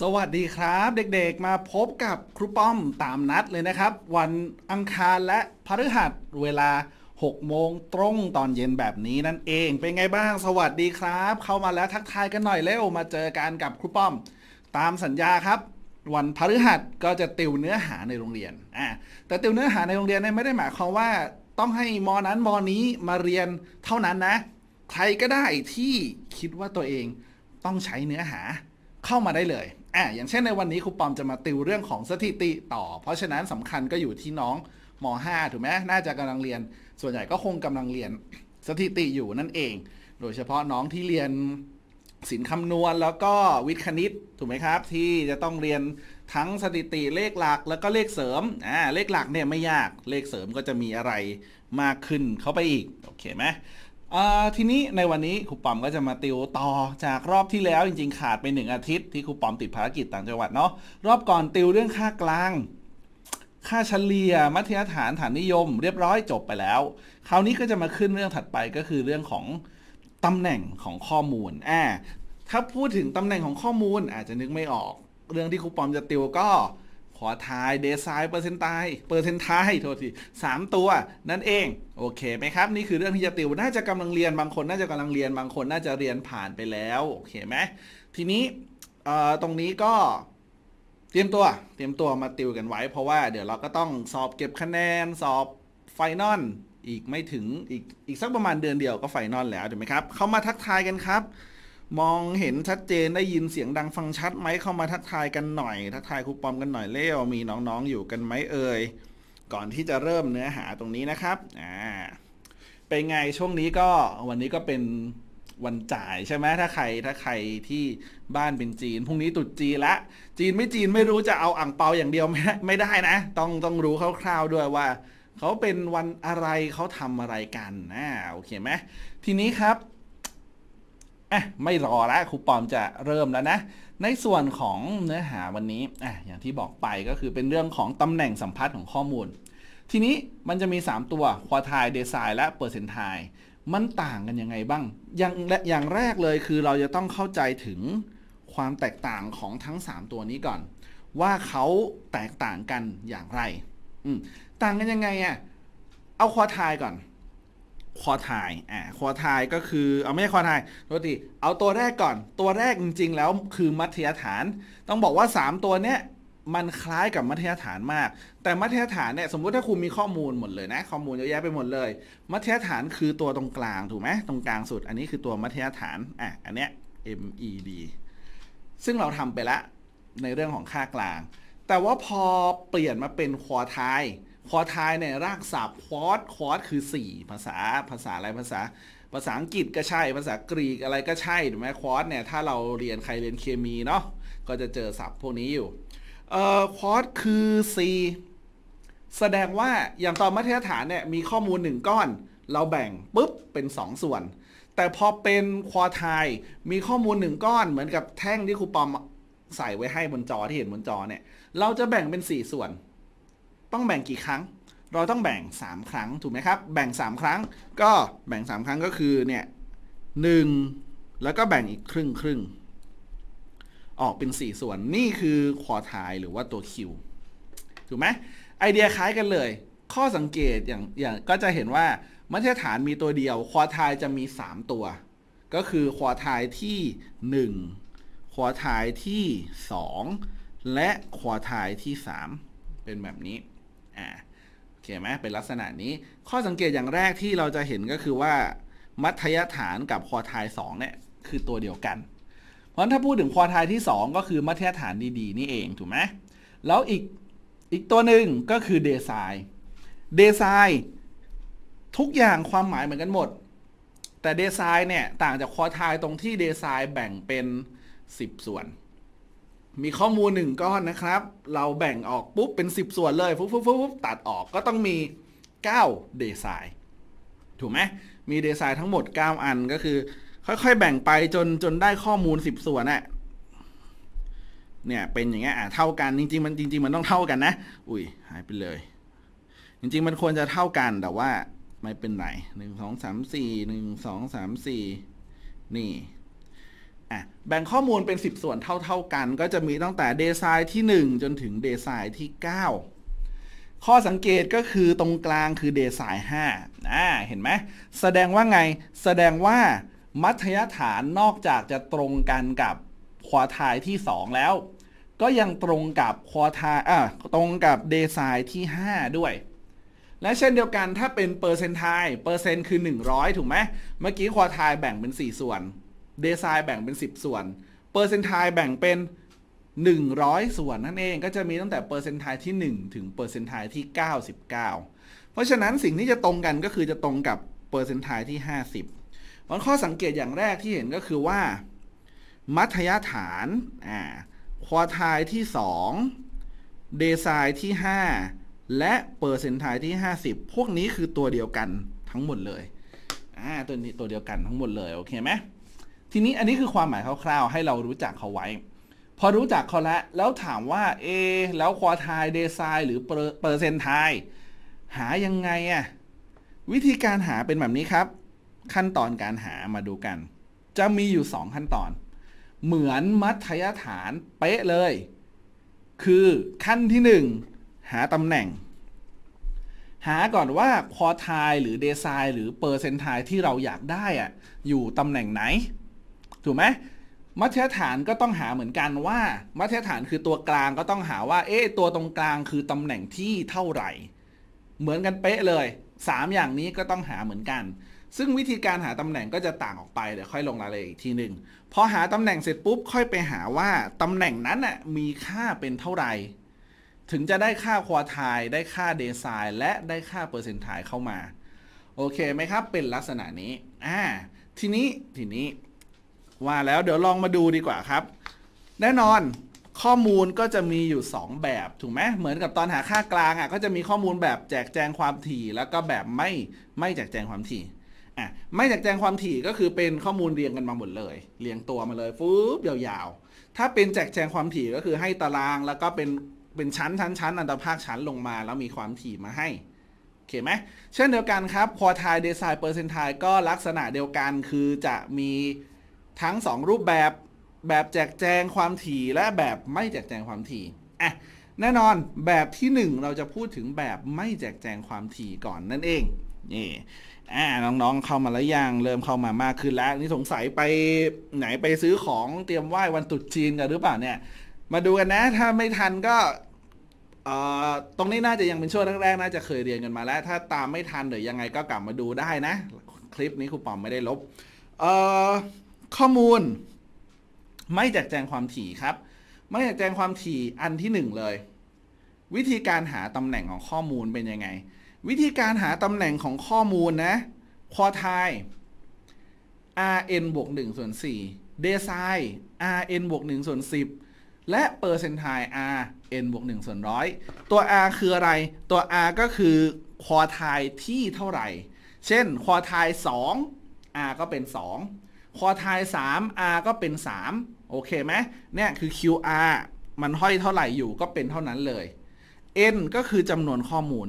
สวัสดีครับ เด็กๆมาพบกับครูป้อมตามนัดเลยนะครับ วันอังคารและพฤหัสเวลา6โมงตรงตอนเย็นแบบนี้ นั่นเองเป็นไงบ้างสวัสดีครับ เข้ามาแล้วทักทายกันหน่อยเร็วมาเจอกันกับครูป้อม ตามสัญญาครับ วันพฤหัสก็จะติวเนื้อหาในโรงเรียนอ่าแต่ติวเนื้อหาในโรงเรียนเนี่ยไม่ได้หมายความว่าต้องให้มอนั้นมอนี้มาเรียนเท่านั้นนะใครก็ได้ที่คิดว่าตัวเองต้องใช้เนื้อหาเข้ามาได้เลยอ่ะอย่างเช่นในวันนี้ครูปอมจะมาติวเรื่องของสถิติต่อ เพราะฉะนั้นสำคัญก็อยู่ที่น้องม .5 ถูกไหมน่าจะกำลังเรียน ส่วนใหญ่ก็คงกำลังเรียนสถิติอยู่นั่นเอง โดยเฉพาะน้องที่เรียนศิลป์คำนวณแล้วก็วิทย์คณิตถูกไหมครับ ที่จะต้องเรียนทั้งสถิติเลขหลักแล้วก็เลขเสริม อ่าเลขหลักเนี่ยไม่ยาก เลขเสริมก็จะมีอะไรมากขึ้นเข้าไปอีกโอเคไหมทีนี้ในวันนี้ครูปอมก็จะมาติวต่อจากรอบที่แล้ว จริง ๆ ขาดไปหนึ่งอาทิตย์ที่ครูปอมติดภารกิจต่างจังหวัดเนาะรอบก่อนติวเรื่องค่ากลาง ค่าเฉลี่ย มัธยฐานฐานนิยม เรียบร้อยจบไปแล้ว คราวนี้ก็จะมาขึ้นเรื่องถัดไปก็คือเรื่องของตำแหน่งของข้อมูลแอบถ้าพูดถึงตำแหน่งของข้อมูลอาจจะนึกไม่ออก เรื่องที่ครูปอมจะติวก็ขอทายเดซายเปอร์เซนต์ายเปอร์เซนตทาย โทษทีสามตัวนั่นเอง โอเคไหมครับ นี่คือเรื่องที่จะติว น่าจะกำลังเรียนบางคน น่าจะกำลังเรียนบางคนน่าจะเรียนผ่านไปแล้ว โอเคไหมทีนี้ตรงนี้ก็ เตรียมตัวเตรียมตัวมาติวกันไว้ เพราะว่า เดี๋ยวเราก็ต้องสอบเก็บคะแนนสอบไฟนอลอีกไม่ถึงอีกอีกสักประมาณเดือนเดียวก็ไฟนอลแล้วถูกไหมครับเข้ามาทักทายกันครับมองเห็นชัดเจนได้ยินเสียงดังฟังชัดไหมเข้ามาทักทายกันหน่อยทักทายครูปอมกันหน่อยเร็วมีน้องๆอยู่กันไหมเอ่ยก่อนที่จะเริ่มเนื้อหาตรงนี้นะครับอ่าเป็นไงช่วงนี้ก็วันนี้ก็เป็นวันจ่ายใช่ไหมถ้าใครถ้าใครที่บ้านเป็นจีนพรุ่งนี้ตุดจีนละจีนไม่จีนไม่รู้จะเอาอ่างเปาอย่างเดียวไม่ได้ไม่ได้นะ ต้องต้องรู้คร่าวๆด้วยว่า เขาเป็นวันอะไรเขาทำอะไรกันนะโอเคไหมทีนี้ครับอ่ะไม่รอละครูปอมจะเริ่มแล้วนะ ในส่วนของเนื้อหาวันนี้อ่ะอย่างที่บอกไปก็คือเป็นเรื่องของตำแหน่งสัมพัทธ์ของข้อมูล ทีนี้มันจะมี 3 ตัวควอไทเดซายและเปอร์เซนไทมันต่างกันยังไงบ้างอย่างและอย่างแรกเลยคือเราจะต้องเข้าใจถึงความแตกต่างของทั้ง 3 ตัวนี้ก่อน ว่าเขาแตกต่างกันอย่างไร ต่างกันยังไงอะ่ะเอาควอไทก่อนควอทายอ่าควอทายก็คือ เอาไม่ใช่ควอทายโทษทีเอาตัวแรกก่อน ตัวแรกจริงๆแล้วคือมัธยฐาน ต้องบอกว่า 3 ตัวเนี้ย มันคล้ายกับมัธยฐานมาก แต่มัธยฐานเนี่ยสมมุติถ้าคุณมีข้อมูลหมดเลยนะ ข้อมูลเยอะแยะไปหมดเลย มัธยฐานคือตัวตรงกลางถูกไหมตรงกลางสุด อันนี้คือตัวมัธยฐาน อ่ะอันเนี้ย MED ซึ่งเราทำไปละในเรื่องของค่ากลาง แต่ว่าพอเปลี่ยนมาเป็นควอไทยคอทายเนี่ยรากศัพท์คอร์สคอร์สคือ 4 ภาษาภาษาอะไรภาษา ภาษาอังกฤษก็ใช่ภาษากรีกอะไรก็ใช่ถูกไหมคอร์สเนี่ยถ้าเราเรียนใครเรียนเคมีเนาะก็จะเจอศัพท์พวกนี้อยู่เอ่อคอร์สคือ 4 แสดงว่าอย่างตอนมัธยฐานเนี่ยมีข้อมูล 1 ก้อน เราแบ่งปุ๊บเป็น 2 ส่วน แต่พอเป็นควอทายมีข้อมูล 1 ก้อนเหมือนกับแท่งที่ครูปอมใส่ไว้ให้บนจอที่เห็นบนจอเนี่ยเราจะแบ่งเป็น 4 ส่วนต้องแบ่งกี่ครั้ง เราต้องแบ่ง 3 ครั้งถูกไหมครับ แบ่ง 3 ครั้ง ก็แบ่ง 3 ครั้งก็คือเนี่ยหแล้วก็แบ่งอีกครึ่งครึ่ง ออกเป็น 4 ส่วนนี่คือคอทาทหรือว่าตัวคิวถูกไหมไอเดียคล้ายกันเลย ข้อสังเกต อย่างอย่างก็จะเห็นว่ามาตรฐานมีตัวเดียวคอทาทจะมี 3 ตัว ก็คือคอทาทที่1คอทาทที่ 2 และคอทาทที่ 3 เป็นแบบนี้อ่าโอเคไหมเป็นลักษณะนี้ข้อสังเกตอย่างแรกที่เราจะเห็นก็คือว่า มัธยฐานกับควอไทสองเนี่ยคือตัวเดียวกัน เพราะถ้าพูดถึงควอไทที่ 2 ก็คือมัธยฐานดีๆ นี่เองถูกไหมแล้วอีกอีกตัวหนึ่งก็คือเดซายเดซายทุกอย่างความหมายเหมือนกันหมด แต่เดซายเนี่ยต่างจากควอไทตรงที่เดซายแบ่งเป็น 10 ส่วนมีข้อมูลหนึ่งก้อนนะครับ เราแบ่งออกปุ๊บเป็น 10 ส่วนเลยปุ๊บปุ๊บปุ๊บตัดออกก็ต้องมี9เดซายถูกไหมมีเดซายทั้งหมด 9 อันก็คือ ค่อย ๆ แบ่งไปจนจนได้ข้อมูล 10 ส่วนน่ะเนี่ยเป็นอย่างเงี้ยอ่ะเท่ากัน จริงๆมันจริงๆมันต้องเท่ากันนะ อุ้ยหายไปเลย จริงๆ มันควรจะเท่ากัน แต่ว่าไม่เป็นไรหนึ่งสองสามสี่หนึ่งสองสามสี่นี่แบ่งข้อมูลเป็น 10 ส่วนเท่าๆกัน ก็จะมีตั้งแต่เดไซน์ที่ 1 จนถึงเดไซน์ที่ 9 ข้อสังเกตก็คือตรงกลางคือเดไซาย5อ่าเห็นไหมแสดงว่าไงแสดงว่ามัธยฐานนอกจากจะตรงกันกับควอทายที่ 2 แล้ว ก็ยังตรงกับควอทายอ่าตรงกับเดไซน์ที่ 5 ด้วย และเช่นเดียวกันถ้าเป็นเปอร์เซนต์ไทเปอร์เซนต์คือ 100 ถูกไหมเมื่อกี้ควอทายแบ่งเป็น 4 ส่วนเดซายแบ่งเป็น 10 ส่วนเปอร์เซนทแบ่งเป็น 100 ส่วนนั่นเอง ก็จะมีตั้งแต่เปอร์เซนทที่ 1 ถึงเปอร์เซนทที่ 99 เพราะฉะนั้นสิ่งที่จะตรงกันก็คือจะตรงกับเปอร์เซนทที่ 50มันข้อสังเกตอย่างแรกที่เห็นก็คือว่า มัธยฐานอ่าควอทายที่2เดซายที่ 5 และเปอร์เซนทที่ 50 พวกนี้คือตัวเดียวกันทั้งหมดเลยอ่าตัวนี้ตัวเดียวกันทั้งหมดเลยโอเคไหมทีนี้อันนี้คือความหมายคร่าวๆ ให้เรารู้จักเขาไว้ พอรู้จักเขาแล้ว แล้วถามว่าเอ แล้วควอไทเดไซน์หรือเปอร์เซนไทหายังไงอะวิธีการหาเป็นแบบนี้ครับ ขั้นตอนการหามาดูกัน จะมีอยู่ 2 ขั้นตอน เหมือนมัธยฐาน เป๊ะเลย คือขั้นที่ 1 หาตำแหน่ง หาก่อนว่าคอทายหรือเดซายหรือเปอร์เซนทายที่เราอยากได้อะอยู่ตำแหน่งไหนถูกไหมมัธยฐานก็ต้องหาเหมือนกันว่า มัธยฐานคือตัวกลางก็ต้องหาว่า เอ๊ะตัวตรงกลาง คือตำแหน่งที่เท่าไหร่ เหมือนกันเป๊ะเลย 3 อย่างนี้ก็ต้องหาเหมือนกัน ซึ่งวิธีการหาตำแหน่งก็จะต่างออกไปเดี๋ยวค่อยลงรายละเอียดอีกทีหนึ่งพอหาตำแหน่งเสร็จปุ๊บ ค่อยไปหาว่าตำแหน่งนั้นน่ะมีค่าเป็นเท่าไหร่ ถึงจะได้ค่าควอไทล์ได้ค่าเดซายและได้ค่าเปอร์เซนต์ไทล์เข้ามา โอเคไหมครับ เป็นลักษณะนี้ อ่า ทีนี้ ทีนี้ว่าแล้วเดี๋ยวลองมาดูดีกว่าครับ แน่นอน ข้อมูลก็จะมีอยู่ 2 แบบถูกไหมเหมือนกับตอนหาค่ากลางอ่ะก็จะมีข้อมูลแบบแจกแจงความถี่ แล้วก็แบบไม่ไม่แจกแจงความถี่อ่ะไม่แจกแจงความถี่ก็คือเป็นข้อมูลเรียงกันมาหมดเลย เรียงตัวมาเลยฟูบยาวๆถ้าเป็นแจกแจงความถี่ก็คือให้ตารางแล้วก็เป็นเป็นชั้นชั้นชั้นอันดับภาคชั้นลงมา แล้วมีความถี่มาให้โอเคไหมเช่นเดียวกันครับควอไทเดซายเปอร์เซนทายก็ลักษณะเดียวกันคือจะมีทั้ง 2 รูปแบบแบบแจกแจงความถี่และแบบไม่แจกแจงความถี่อ่ะแน่นอนแบบที่ 1 เราจะพูดถึงแบบไม่แจกแจงความถี่ก่อนนั่นเองนี่อ่าน้องๆเข้ามาแล้วยังเริ่มเข้ามามากขึ้นแล้วนี่สงสัยไปไหนไปซื้อของเตรียมไหว้วันตรุษจีนกันหรือเปล่าเนี่ย มาดูกันนะ ถ้าไม่ทันก็ตรงนี้น่าจะยังเป็นช่วงแรกๆน่าจะเคยเรียนกันมาแล้ว ถ้าตามไม่ทันหรือยังไงก็กลับมาดูได้นะ คลิปนี้ครูปอมไม่ได้ลบเอ่อข้อมูลไม่แจกแจงความถี่ครับ ไม่แจกแจงความถี่อันที่ 1 เลย วิธีการหาตำแหน่งของข้อมูลเป็นยังไง วิธีการหาตำแหน่งของข้อมูลนะควอทาย rn บวก1ส่วน4เดซาย rn บวก1ส่วน10 และเปอร์เซนต์ไท rn บวก1ส่วนร้อยตัว r คืออะไร ตัว r ก็คือ ควอทายที่เท่าไหร่ เช่น ควอทาย2 r ก็เป็น 2พอทาย3 r ก็เป็น3 โอเคไหมเนี่ยคือ qr มันห้อยเท่าไหร่อยู่ก็เป็นเท่านั้นเลย n ก็คือจำนวนข้อมูล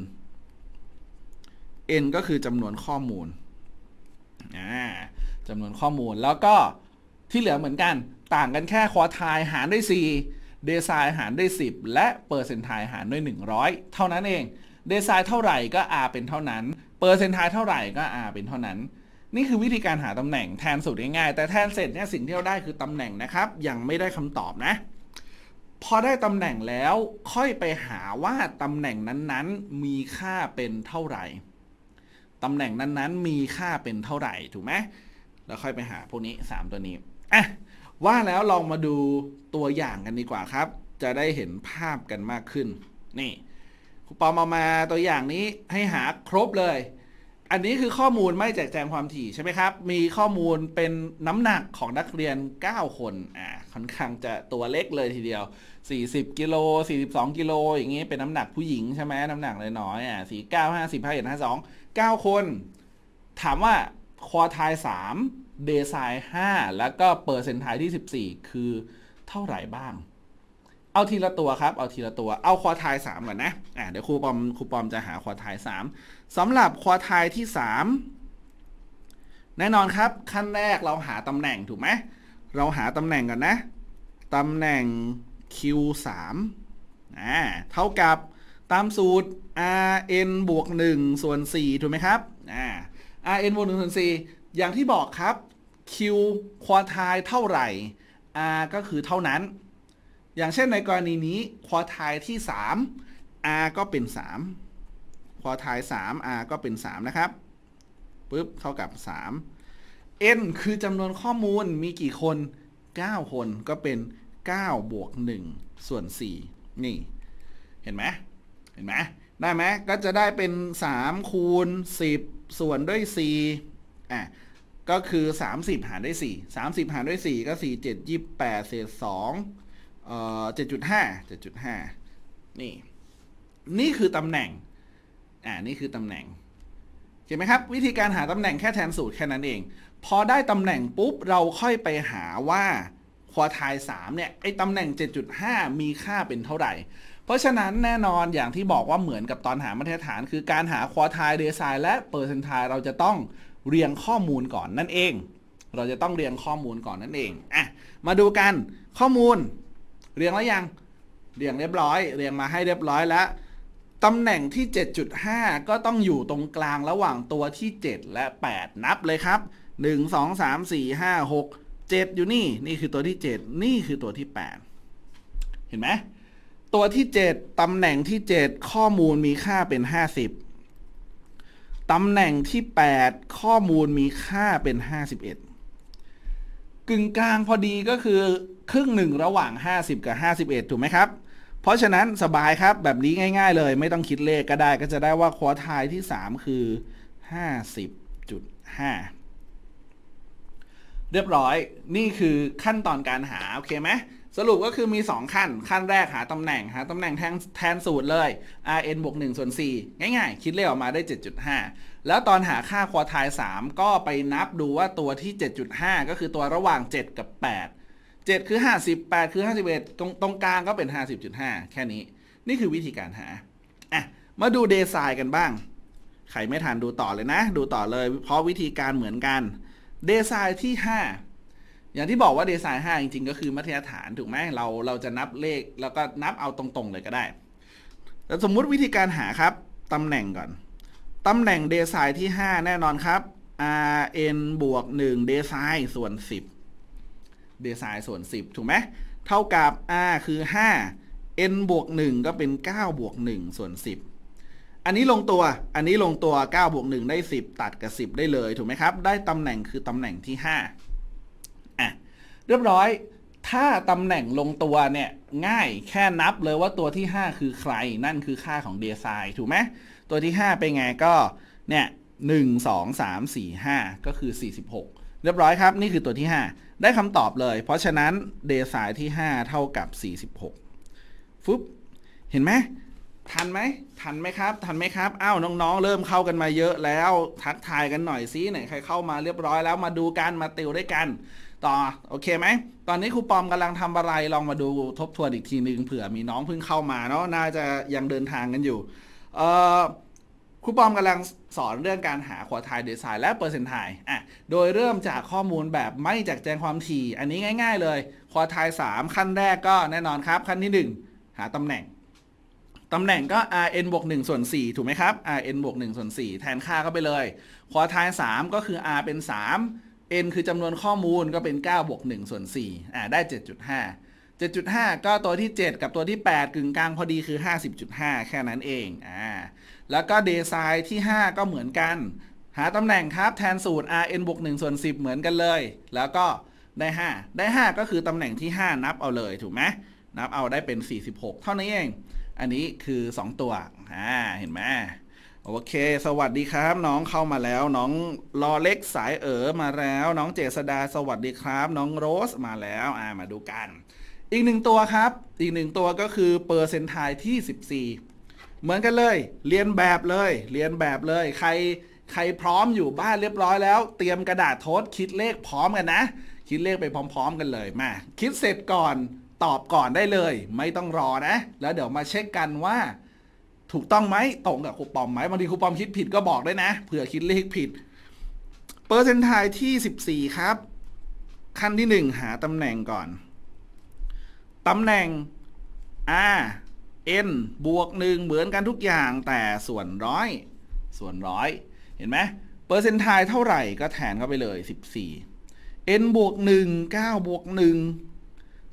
n ก็คือจำนวนข้อมูลจำนวนข้อมูลแล้วก็ที่เหลือเหมือนกัน ต่างกันแค่ควอทายหารด้วย4เดซายหารด้วย 10 และเปอร์เซนทายหารด้วย 100 เท่านั้นเองเดซายเท่าไหร่ก็ r เป็นเท่านั้น เปอร์เซนทายเท่าไหร่ก็ r เป็นเท่านั้นนี่คือวิธีการหาตำแหน่งแทนสูตรง่ายๆแต่แทนเสร็จเนี่ยสิ่งที่เราได้คือตำแหน่งนะครับ ยังไม่ได้คำตอบนะ พอได้ตำแหน่งแล้วค่อยไปหาว่าตำแหน่งนั้นๆมีค่าเป็นเท่าไหร่ ตำแหน่งนั้นๆ มีค่าเป็นเท่าไหร่ถูกไหมแล้วค่อยไปหาพวกนี้ 3 ตัวนี้อ่ะว่าแล้วลองมาดูตัวอย่างกันดีกว่าครับ จะได้เห็นภาพกันมากขึ้นนี่ครูปอมเอามาตัวอย่างนี้ให้หาครบเลยอันนี้คือข้อมูลไม่แจกแจงความถี่ใช่ไหมครับ มีข้อมูลเป็นน้ำหนักของนักเรียน 9 คนอ่าค่อนข้างจะตัวเล็กเลยทีเดียว 40กิโล42กิโลอย่างนี้เป็นน้ำหนักผู้หญิงใช่ไหม น้ำหนักเลยน้อยอ่าสี่เก้าห้าสิบห้าเอ็ดห้าสองเก้าคน ถามว่าคอทายสามเดซายห้าแล้วก็เปอร์เซนทายที่สิบสี่คือเท่าไหร่บ้างเอาทีละตัวครับ เอาทีละตัว เอาควอทายสามก่อนนะอ่าเดี๋ยวครูปอม ครูปอมจะหาควอทายสามสำหรับควอทายที่สามแน่นอนครับ ขั้นแรกเราหาตำแหน่งถูกไหมเราหาตำแหน่งก่อนนะตำแหน่ง Q3 อ่าเท่ากับตามสูตร Rn บวก1ส่วน4ถูกไหมครับอ่า Rn บวก1ส่วน4 อย่างที่บอกครับ Q ควอไทเท่าไหร่ R ก็คือเท่านั้นอย่างเช่นในกรณีนี้ ควอไทที่ 3 r ก็เป็น 3 ควอไท3 r ก็เป็น 3 นะครับปึ๊บเท่ากับ 3 n คือจำนวนข้อมูลมีกี่คน 9 คนก็เป็น 9 บวก 1 ส่วน4นี่ เห็นไหมเห็นไหมได้ไหม ก็จะได้เป็น 3 คูณ 10 ส่วนด้วย4อ่ะ ก็คือ 30 หารด้วย 4 30 หารด้วย 4 ก็ 4 7 28เศษ2เอ่อ7จ็ดจุดห้าเจ็ดจุดห้านี่ นี่คือตำแหน่ง อ่า นี่คือตำแหน่ง เห็นไหมครับ วิธีการหาตำแหน่งแค่แทนสูตรแค่นั้นเอง พอได้ตำแหน่งปุ๊บเราค่อยไปหาว่าควอทาย3เนี่ยไอ้ตำแหน่ง 7.5 มีค่าเป็นเท่าไหร่ เพราะฉะนั้นแน่นอนอย่างที่บอกว่าเหมือนกับตอนหามาตรฐาน คือการหาควอไทล์เดซายและเปอร์เซนไทล์เราจะต้องเรียงข้อมูลก่อน นั่นเอง เราจะต้องเรียงข้อมูลก่อนนั่นเองอ่ะมาดูกันข้อมูลเรียงแล้วยังเรียงเรียบร้อยเรียงมาให้เรียบร้อยแล้วตำแหน่งที่ 7.5 ก็ต้องอยู่ตรงกลางระหว่างตัวที่ 7 และ 8 นับเลยครับ 1 2 3 4 5 6 7 อยู่นี่นี่คือตัวที่ 7 นี่คือตัวที่ 8 เห็นไหม ตัวที่ 7 ตำแหน่งที่ 7 ข้อมูลมีค่าเป็น 50 ตำแหน่งที่ 8 ข้อมูลมีค่าเป็น 51กึ่งกลางพอดีก็คือครึ่งหนึ่ง ระหว่าง 50 กับ 51 ถูกไหมครับ เพราะฉะนั้นสบายครับแบบนี้ง่ายๆเลยไม่ต้องคิดเลขก็ได้ ก็จะได้ว่าควอทายที่ 3 คือ 50.5 เรียบร้อยนี่คือขั้นตอนการหา โอเคไหมสรุปก็คือมี 2 ขั้นขั้นแรก หาตำแหน่งหาตำแหน่งแทนแทนสูตรเลย rn บวก1ส่วน4 ง่ายๆ คิดเลขออกมาได้ 7.5 แล้วตอนหาค่าควอไทล์3ก็ไปนับดูว่าตัวที่ 7.5 ก็คือตัวระหว่าง 7 กับ 8 7 คือ50 8คือ 51ตรงตรงกลางก็เป็น 50.5 แค่นี้ นี่คือวิธีการหาอ่ะ มาดูเดซายกันบ้าง ใครไม่ทันดูต่อเลยนะ ดูต่อเลยเพราะวิธีการเหมือนกันเดซายที่ 5อย่างที่บอกว่าดซายห้5จริงๆก็คือมาตรฐาน ถูกไหมเราเราจะนับเลข แล้วก็นับเอาตรงๆเลยก็ได้แล้วสมมุติวิธีการหาครับ ตำแหน่งก่อน ตำแหน่งเดซายที่ 5 แน่นอนครับ rn บวก1งเดซายส่วน 10 d e s ซ g n ส่วน 10 ถูกไหมเท่ากับ r คือ 5 n บวก 1 ก็เป็น 9 บวก 1 ส่วน 10 อันนี้ลงตัวอันนี้ลงตัว9บวก 1 ได้ 10 ตัดกับ 10 ได้เลยถูกไหมครับได้ตำแหน่งคือตำแหน่งที่ 5เรียบร้อย ถ้าตำแหน่งลงตัวเนี่ย ง่ายแค่นับเลยว่าตัวที่ 5 คือใครนั่นคือค่าของเดซายถูกไหมตัวที่ 5 เป็นไงก็เนี่ยหนึ่งสองสามสี่ห้าก็คือ 46 เรียบร้อยครับ นี่คือตัวที่ 5 ได้คำตอบเลย เพราะฉะนั้นเดซายที่ 5 เท่ากับ 46ฟึบเห็นไหมทันไหม ทันไหมครับทันไหมครับอ้าวน้องๆ เริ่มเข้ากันมาเยอะแล้วทักทายกันหน่อยซิไหนใครเข้ามา เรียบร้อยแล้วมาดูกันมาติวด้วยกันต่อโอเคไหมตอนนี้ครูปอมกำลังทำอะไรลองมาดูทบทวนอีกทีหนึ่งเผื่อมีน้องเพิ่งเข้ามาเนาะ น่าจะยังเดินทางกันอยู่ครูปอมกำลังสอนเรื่องการหาควอไทเดซายและเปอร์เซนต์ไทอ่ะ โดยเริ่มจากข้อมูลแบบไม่จักแจงความถี่ อันนี้ง่ายๆเลย ควอไทสามขั้นแรกก็แน่นอนครับขั้นที่ 1 หาตำแหน่ง ตำแหน่งก็ rn บวกหส่วน4ถูกไหมครับ rn บวกหส่วน4แทนค่าก็ไปเลยควอไทสามก็คือ r เป็น 3 n คือจำนวนข้อมูลก็เป็น 9บวก1 ส่วน4อ่าได้ 7.5 7.5 ก็ตัวที่ 7 กับตัวที่ 8 กึ่งกลางพอดีคือ 50.5 แค่นั้นเองอ่าแล้วก็เดซายที่ 5 ก็เหมือนกัน หาตำแหน่งครับแทนสูตร rn บวก1ส่วน10 เหมือนกันเลย แล้วก็ได้ 5 ได้ 5 ก็คือตำแหน่งที่ 5 นับเอาเลยถูกไหมนับเอาได้เป็น 46 เท่านั้นเอง อันนี้คือ 2 ตัวอ่าเห็นไหมโอเค สวัสดีครับ น้องเข้ามาแล้ว น้องลอเล็กสายเอ๋อมาแล้ว น้องเจษดาสวัสดีครับ น้องโรสมาแล้วอ่ามาดูกัน อีกหนึ่งตัวครับ อีกหนึ่งตัวก็คือเปอร์เซนทายที่ 14 เหมือนกันเลย เรียนแบบเลย เรียนแบบเลย ใครใครพร้อมอยู่บ้านเรียบร้อยแล้ว เตรียมกระดาษทดคิดเลขพร้อมกันนะคิดเลขไปพร้อมๆกันเลยมา คิดเสร็จก่อนตอบก่อนได้เลย ไม่ต้องรอนะ แล้วเดี๋ยวมาเช็คกันว่าถูกต้องไหมตรงกับครูปอมไหมบางทีครูปอมคิดผิดก็บอกได้นะเผื่อคิดเลขผิด เปอร์เซนต์ไทที่สสิบี่ครับ ขั้นที่หนึ่งหาตำแหน่งก่อนตำแหน่ง r n บวกหนึ่งเหมือนกันทุกอย่างแต่ส่วนร้อยส่วนร้อยเห็นไหมเปอร์เซนต์ไทเท่าไหร่ก็แทนเข้าไปเลยสสิบี่ n บวกหนึ่งเก้าบวกหนึ่ง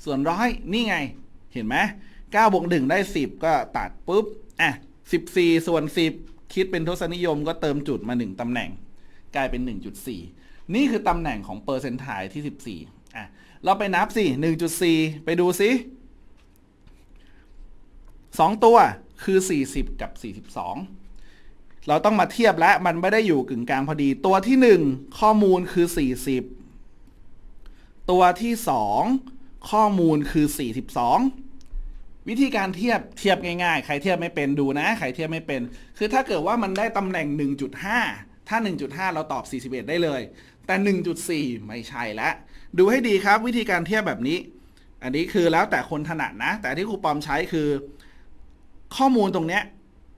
ส่วนร้อยนี่ไงเห็นไหมเก้าบวกหนึ่งได้สิบก็ตัดปุ๊บอ่ะสิบสี่ส่วนสิบคิดเป็นทศนิยมก็เติมจุดมาหนึ่งตำแหน่ง กลายเป็นหนึ่งจุดสี่นี่คือตำแหน่งของเปอร์เซนต์ไทที่สิบสี่อ่ะ เราไปนับสิหนึ่งจุดสี่ไปดูสิสองตัวคือสี่สิบกับสี่สิบสองเราต้องมาเทียบและมันไม่ได้อยู่กึ่งกลางพอดี ตัวที่หนึ่งข้อมูลคือสี่สิบตัวที่สองข้อมูลคือสี่สิบสองวิธีการเทียบเทียบง่าย ๆ ใครเทียบไม่เป็นดูนะใครเทียบไม่เป็น คือถ้าเกิดว่ามันได้ตำแหน่ง 1.5 ถ้า 1.5 เราตอบ 41 ได้เลย แต่ 1.4 ไม่ใช่ละดูให้ดีครับวิธีการเทียบแบบนี้ อันนี้คือแล้วแต่คนถนัดนะ แต่ที่ครูปอมใช้คือ ข้อมูลตรงเนี้ย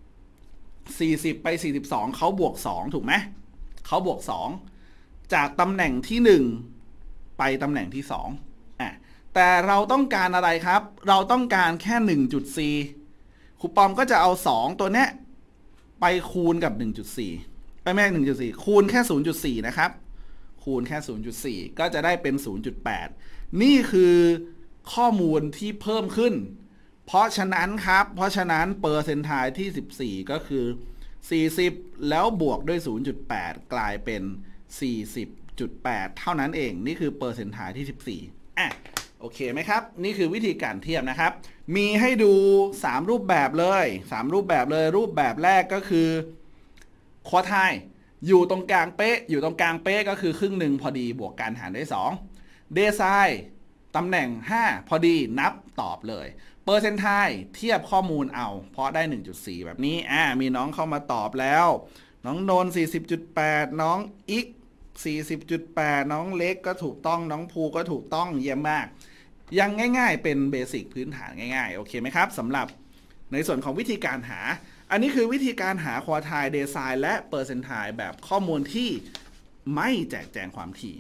40 ไป 42 เขาบวก 2 ถูกไหมเขาบวก 2 จากตำแหน่งที่ 1 ไปตำแหน่งที่ 2แต่เราต้องการอะไรครับ เราต้องการแค่1จุดครูปอมก็จะเอา 2 ตัว เนี้ย ไปคูณกับ 1.4ไปแม่ง1.4 คูณแค่ 0.4นะครับ คูณแค่ 0.4 ก็จะได้เป็น 0.8 นี่คือข้อมูลที่เพิ่มขึ้น เพราะฉะนั้น ครับ เพราะฉะนั้นเปอร์เซนต์ทายที่ 14 ก็คือ 40 แล้วบวกด้วย 0.8 กลายเป็น 40.8 เท่านั้นเอง นี่คือเปอร์เซนต์ทายที่ 14อ่ะโอเคไหมครับ นี่คือวิธีการเทียบนะครับ มีให้ดู 3 รูปแบบเลย 3 รูปแบบเลย รูปแบบแรกก็คือคอทายอยู่ตรงกลางเป๊ะ อยู่ตรงกลางเป๊ะก็คือครึ่งหนึ่งพอดี บวกการหารด้วย2เดซายตำแหน่ง 5 พอดี นับตอบเลย เปอร์เซนต์ไทเทียบข้อมูลเอา เพราะได้ 1.4 แบบนี้อ่ามีน้องเข้ามาตอบแล้ว น้องโนน40.8 น้องอิก40.8 น้องเล็กก็ถูกต้อง น้องภู ก็ถูกต้อง เยี่ยมมากยังง่ายๆ เป็นเบสิกพื้นฐาน ง่ายๆโอเคไหมครับสำหรับในส่วนของวิธีการหา อันนี้คือวิธีการหาควอไทเดซายและเปอร์เซนไทแบบข้อมูลที่ไม่แจกแจงความถี่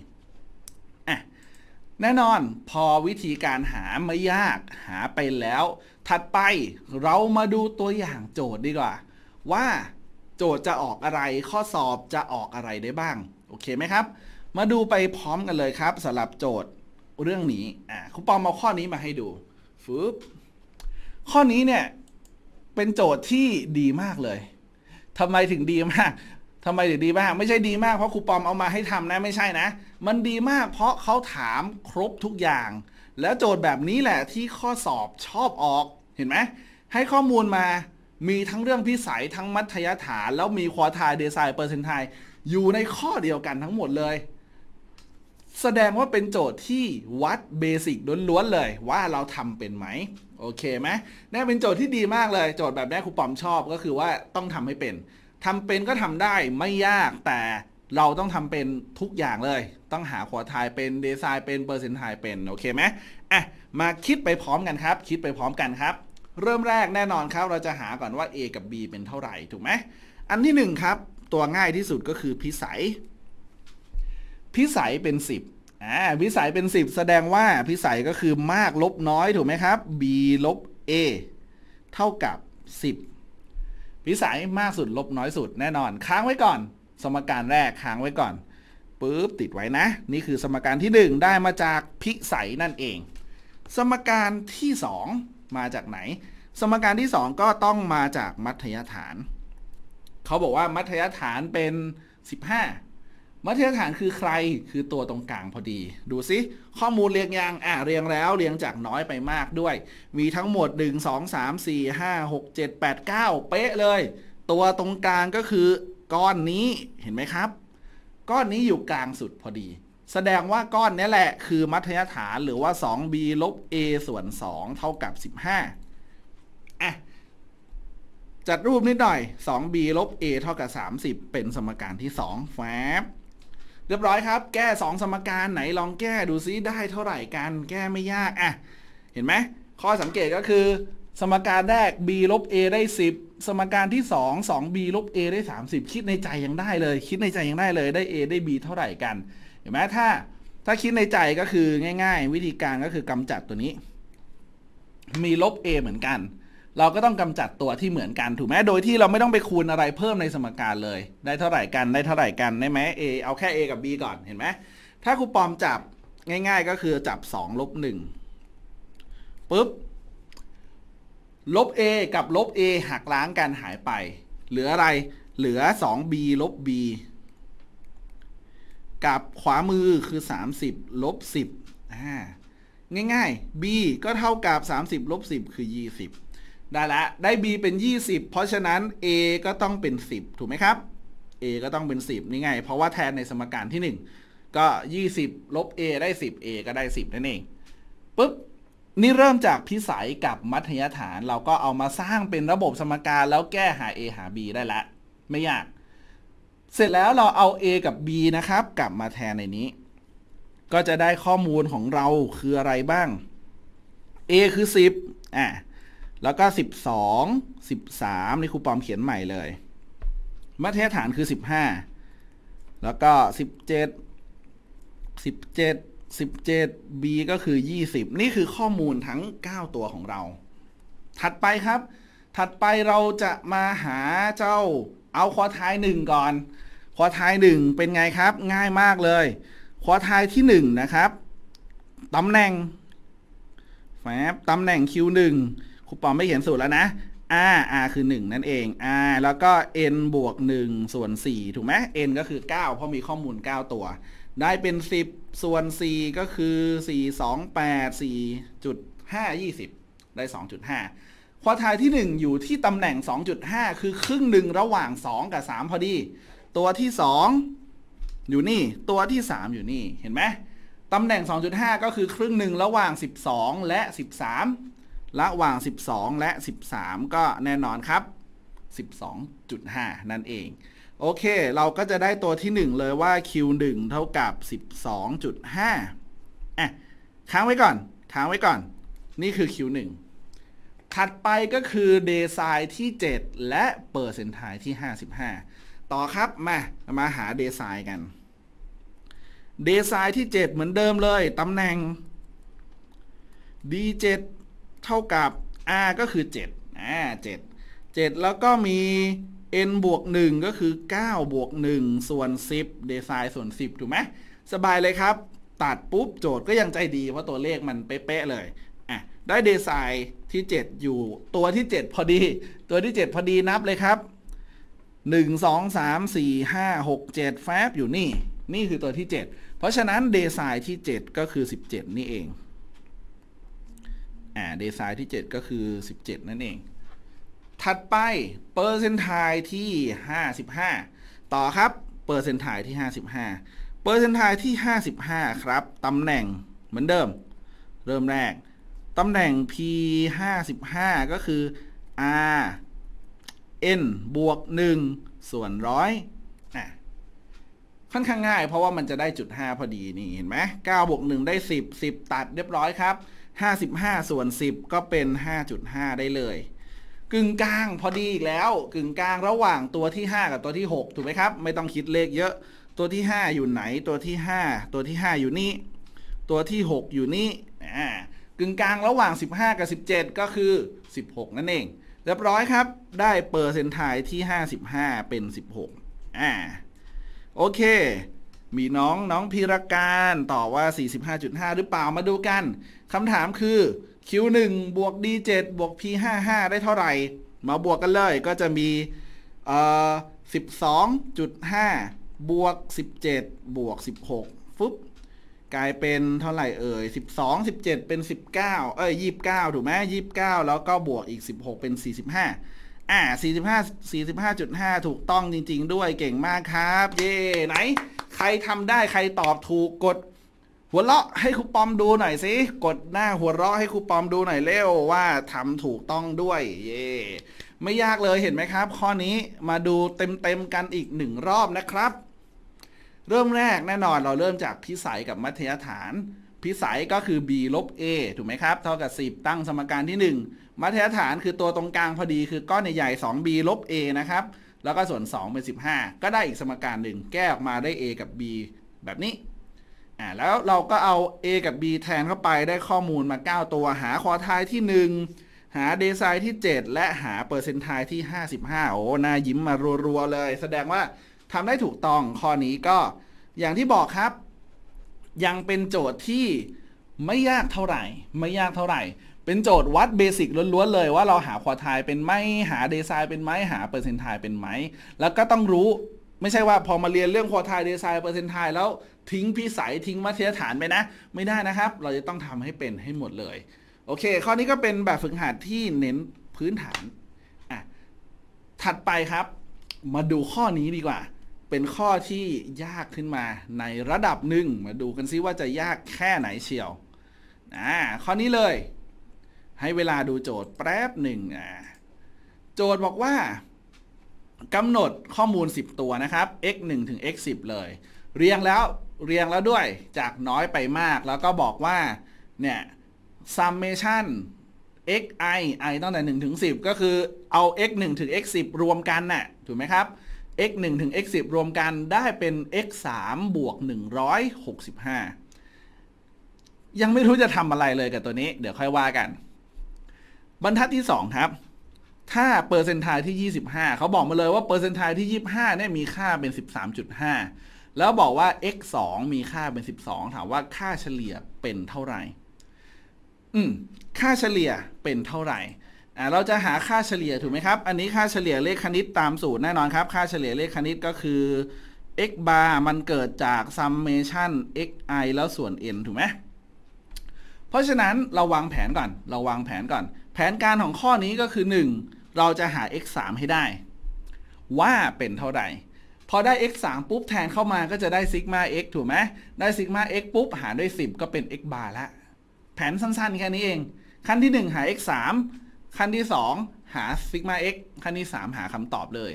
แน่นอนพอวิธีการหาไม่ยากหาไปแล้ว ถัดไปเรามาดูตัวอย่างโจทย์ดีกว่า ว่าโจทย์จะออกอะไรข้อสอบจะออกอะไรได้บ้างโอเคไหมครับ มาดูไปพร้อมกันเลยครับสำหรับโจทย์เรื่องนี้อ่าคุณปอมเอาข้อนี้มาให้ดูฟืบข้อนี้เนี่ย เป็นโจทย์ที่ดีมากเลย ทำไมถึงดีมากทำไมถึงดีมาก ไม่ใช่ดีมากเพราะครูปอมเอามาให้ทำนะ ไม่ใช่นะ มันดีมากเพราะเขาถามครบทุกอย่าง แล้วโจทย์แบบนี้แหละที่ข้อสอบชอบออก เห็นไหมให้ข้อมูลมา มีทั้งเรื่องพิสัย ทั้งมัธยฐาน แล้วมีควอทายเดซายเปอร์เซนทายอยู่ในข้อเดียวกันทั้งหมดเลยแสดงว่าเป็นโจทย์ที่วัดเบสิกล้วนๆเลย ว่าเราทำเป็นไหมโอเคไหมนี่เป็นโจทย์ที่ดีมากเลยโจทย์แบบนี้ครูปอมชอบ ก็คือว่าต้องทำให้เป็นทำเป็นก็ทำได้ไม่ยากแต่เราต้องทำเป็นทุกอย่างเลย ต้องหาขอทายเป็นเดซน์เป็นเปอร์เซนต์ไายเป็นโอเคไหมอ่ะมาคิดไปพร้อมกันครับ คิดไปพร้อมกันครับ เริ่มแรกแน่นอนครับ เราจะหาก่อนว่า A กับ B เป็นเท่าไหร่ถูกไหมอันที่1ครับ ตัวง่ายที่สุดก็คือพิสัยพิสัยเป็น 10อ่าพิสัยเป็น 10 แสดงว่าพิสัยก็คือมากลบน้อยถูกไหมครับ b ลบ a เท่ากับ 10 พิสัยมากสุดลบน้อยสุดแน่นอนค้างไว้ก่อน สมการแรกค้างไว้ก่อนปุ๊บติดไว้นะ นี่คือสมการที่ 1 ได้มาจากพิสัยนั่นเอง สมการที่ 2 มาจากไหน สมการที่ 2 ก็ต้องมาจากมัธยฐานเขาบอกว่ามัธยฐานเป็น 15มาตรฐานคือใครคือตัวตรงกลางพอดี ดูสิข้อมูลเรียงยังอ่ะเรียงแล้วเรียงจากน้อยไปมากด้วย มีทั้งหมด 1 2 3 4 5 6 7 8 9 เป๊ะเลย ตัวตรงกลางก็คือก้อนนี้เห็นไหมครับ ก้อนนี้อยู่กลางสุดพอดี แสดงว่าก้อนนี้แหละ คือมัธยฐานหรือว่า 2b ลบ a ส่วน 2 เท่ากับ 15 อ่ะ จัดรูปนิดหน่อย 2b ลบ a เท่ากับ30 เป็นสมการที่ 2 แฟบเรียบร้อยครับ แก้ 2 สมการไหนลองแก้ ดูซิได้เท่าไหร่กัน แก้ไม่ยาก อ่ะ เห็นไหม ข้อสังเกตก็คือ สมการแรก b ลบ a ได้ 10 สมการที่ 2 2 b ลบ a ได้ 30 คิดในใจยังได้เลย คิดในใจยังได้เลย ได้ a ได้ b เท่าไหร่กัน เห็นไหมถ้า ถ้าคิดในใจก็คือง่าย ๆ วิธีการก็คือกำจัดตัวนี้ มีลบ a เหมือนกันเราก็ต้องกำจัดตัวที่เหมือนกัน ถูกไหม โดยที่เราไม่ต้องไปคูณอะไรเพิ่มในสมการเลย ได้เท่าไหร่กัน ได้เท่าไหร่กัน ได้ไหม A เอาแค่ A กับ B ก่อน เห็นไหม ถ้าครูปอมจับง่าย ๆ ก็คือจับ 2 ลบ1ปุ๊บ ลบ A กับลบ A หักล้างกันหายไป เหลืออะไร เหลือ 2B ลบ B กับขวามือคือ 30 ลบ 10่าง่าย ๆ B ก็เท่ากับ 30ลบ10 คือ 20ได้ละ ได้ b เป็น 20 เพราะฉะนั้น a ก็ต้องเป็น 10 ถูกไหมครับ a ก็ต้องเป็น 10นี่ไง เพราะว่าแทนในสมการที่ 1 ก็ 20ลบ a ได้ 10 a ก็ได้ 10นั่นเองปุ๊บนี่เริ่มจากพิสัยกับมัธยฐาน เราก็เอามาสร้างเป็นระบบสมการ แล้วแก้หา a หา b ได้ละ ไม่ยาก เสร็จแล้วเราเอา a กับ b นะครับ กลับมาแทนในนี้ ก็จะได้ข้อมูลของเราคืออะไรบ้าง a คือ 10อ่ะแล้วก็ 12 13 นี่ครูปอมเขียนใหม่เลย มาตรฐานคือ 15 แล้วก็ 17 17 17 b ก็คือ 20 นี่คือข้อมูลทั้ง 9 ตัวของเรา ถัดไปครับ ถัดไปเราจะมาหาเจ้า เอาค้อทายหนึ่งก่อนค้อทายหนึ่งเป็นไงครับ ง่ายมากเลยค้อทายที่1นะครับ ตำแหน่ง แฟบ ตำแหน่ง Q1 ูปอมไม่เห็นสูตรแล้วนะ อ่า อ่า คือ 1 นั่นเอง อ่า แล้วก็ n บวก 1 ส่วน4ถูกไหม n ก็คือ 9 เพราะมีข้อมูล 9 ตัว ได้เป็น 10 ส่วน4ก็คือ 4 2 8 4 5 20 ได้ 2.5 ควอทายที่ 1 อยู่ที่ตำแหน่ง 2.5 คือครึ่งหนึ่งระหว่าง 2 กับ 3 พอดี ตัวที่ 2 อยู่นี่ ตัวที่ 3 อยู่นี่ เห็นไหม ตำแหน่ง 2.5 ก็คือครึ่งหนึ่งระหว่าง 12 และ 13ระหว่าง 12 และ 13 ก็แน่นอนครับ 12.5 นั่นเอง โอเค เราก็จะได้ตัวที่ 1 เลยว่า Q1 เท่ากับ 12.5อ่ะค้างไว้ก่อนค้างไว้ก่อน นี่คือ Q1 ถัดไปก็คือเดซายที่ 7 และเปอร์เซนทายที่ 55 ต่อครับ มา มาหาเดซายกัน เดซายที่ 7 เหมือนเดิมเลย ตำแหน่ง D7 เท่ากับ r ก็คือ7อ่า7 7 แล้วก็มี n บวก 1 ก็คือ 9 บวก 1 ส่วน10เดซายส่วน 10 ถูกไหม สบายเลยครับ ตัดปุ๊บ โจทย์ก็ยังใจดีเพราะตัวเลขมันเป๊ะเลยอ่ะได้เดซายที่ 7 อยู่ตัวที่ 7 พอดีตัวที่ 7 พอดีนับเลยครับ 1 2 3 4 5 6 7 แฟบ อยู่นี่ นี่คือตัวที่ 7 เพราะฉะนั้นเดซายที่ 7 ก็คือ 17 นี่เองอ่าเดซายที่ 7 ก็คือ 17 นั่นเอง ถัดไปเปอร์เซนทายที่ 55 ต่อครับเปอร์เซนทายที่ 55เปอร์เซนทายที่ 55 ครับ ตำแหน่งเหมือนเดิม เริ่มแรก ตำแหน่ง p 55 ก็คือ r n บวก 1 ส่วนร้อยะค่อนข้างง่ายเพราะว่ามันจะได้จุด 5 พอดีนี่เห็นไหม9บวก 1 ได้ 10 10 ตัดเรียบร้อยครับ55ส่วน 10 ก็เป็น 5.5 ได้เลย กึ่งกลางพอดีอีกแล้วกึ่งกลางระหว่างตัวที่ 5 กับตัวที่6ถูกไหมครับ ไม่ต้องคิดเลขเยอะตัวที่ 5 อยู่ไหนตัวที่ 5 ตัวที่ 5 อยู่นี่ ตัวที่ 6 อยู่นี่กึ่งกลางระหว่าง 15 กับ 17 ก็คือ 16 นั่นเองเรียบร้อยครับได้เปอร์เซนต์ไทที่55 เป็น 16อ่าโอเค มีน้องน้องพิรการตอบว่า 45.5 หรือเปล่ามาดูกันคำถามคือ Q1 บวก D7 บวก P55 ได้เท่าไหร่ มาบวกกันเลยก็จะมีอ12.5 บวก 17 บวก 16ฟึบกลายเป็นเท่าไหร่เอ่ย 12 17 เป็น 19 เอ้ย29 ถูกไหม29 แล้วก็บวกอีก 16 เป็น 45 อ่า45 45.5 ถูกต้องจริงๆ ด้วย เก่งมากครับ เย้ไหน ใครทำได้ใครตอบถูก กดหัวเราะให้ครูปอมดูหน่อยสิ กดหน้าหัวเราะให้ครูปอมดูหน่อยเร็วว่าทำถูกต้องด้วยเย่ไม่ยากเลยเห็นไหมครับข้อนี้มาดูเต็มๆกันอีกหนึ่งรอบนะครับ เริ่มแรกแน่นอนเราเริ่มจากพิสัยกับมัธยฐาน พิสัยก็คือ b ลบ a ถูกไหมครับ เท่ากับ 10 ตั้งสมการที่ 1มัธยฐานคือตัวตรงกลางพอดีคือก้อนใหญ่อ2 b ลบ a นะครับแล้วก็ส่วน 2 เป็น 15 ก็ได้อีกสมการหนึ่งแก้ออกมาได้ a กับ b แบบนี้อ่าแล้วเราก็เอา a กับ b แทนเข้าไปได้ข้อมูลมา 9 ตัว หาคอทายที่ 1 หาเดซายที่ 7 และหาเปอร์เซนทายที่ 55 โอ้หน้ายิ้มมารัวๆเลย แสดงว่าทำได้ถูกต้องข้อนี้ก็อย่างที่บอกครับ ยังเป็นโจทย์ที่ไม่ยากเท่าไหร่ ไม่ยากเท่าไหร่ เป็นโจทย์วัดเบสิกล้วนๆ เลยว่าเราหาคอทายเป็นไหมหาเดซายเป็นไหมหาเปอร์เซนทายเป็นไหม แล้วก็ต้องรู้ไม่ใช่ว่าพอมาเรียนเรื่องควอไทเดซายเปอร์เซนทายแล้ว ทิ้ง พิสัย ทิ้ง มาตรฐาน ไปนะ ไม่ได้นะครับ เราจะต้องทำให้เป็นให้หมดเลย โอเค ข้อนี้ก็เป็นแบบฝึกหัดที่เน้นพื้นฐานอ่ะถัดไปครับ มาดูข้อนี้ดีกว่า เป็นข้อที่ยากขึ้นมาในระดับหนึ่ง มาดูกันซิว่าจะยากแค่ไหนเชียวอ่าข้อนี้เลย ให้เวลาดูโจทย์แป๊บหนึ่งอ่าโจทย์บอกว่ากำหนดข้อมูล 10 ตัวนะครับ x 1ถึง x 10เลย เรียงแล้วเรียงแล้วด้วยจากน้อยไปมาก แล้วก็บอกว่า เนี่ย summation x i i ตั้งแต่1ถึง10 ก็คือเอา x 1ถึง x 10รวมกันน่ะถูกไหมครับ x 1ถึง x 10รวมกันได้เป็น x 3บวก 165 ยังไม่รู้จะทำอะไรเลยกับตัวนี้ เดี๋ยวค่อยว่ากัน บรรทัดที่ 2 ครับถ้าเปอร์เซนท์ไที่ 25 เขาบอกมาเลยว่าเปอร์เซนท์ไที่ 25เนี่ยมีค่าเป็น 13.5 แล้วบอกว่า x 2มีค่าเป็น 12 ถามว่าค่าเฉลี่ยเป็นเท่าไหร่ อืมค่าเฉลี่ยเป็นเท่าไหร่ อ่าเราจะหาค่าเฉลี่ยถูกไหมครับ อันนี้ค่าเฉลี่ยเลขคณิตตามสูตรแน่นอนครับ ค่าเฉลี่ยเลขคณิตก็คือ x bar มันเกิดจาก summation x i แล้วส่วน n ถูกไหมเพราะฉะนั้นเราวางแผนก่อน เราวางแผนก่อนแผนการของข้อนี้ก็คือ 1 เราจะหา x 3ให้ได้ ว่าเป็นเท่าไหร่ พอได้ x 3ปุ๊บแทนเข้ามาก็จะได้ซิกมา x ถูกไหมได้ซิกมา x ปุ๊บ หารด้วย 10 ก็เป็น x บาร์ละ แผนสั้นๆแค่นี้เอง ขั้นที่ 1 หา x 3ขั้นที่ 2 หาซิกมา x ขั้นที่ 3 หาคำตอบเลย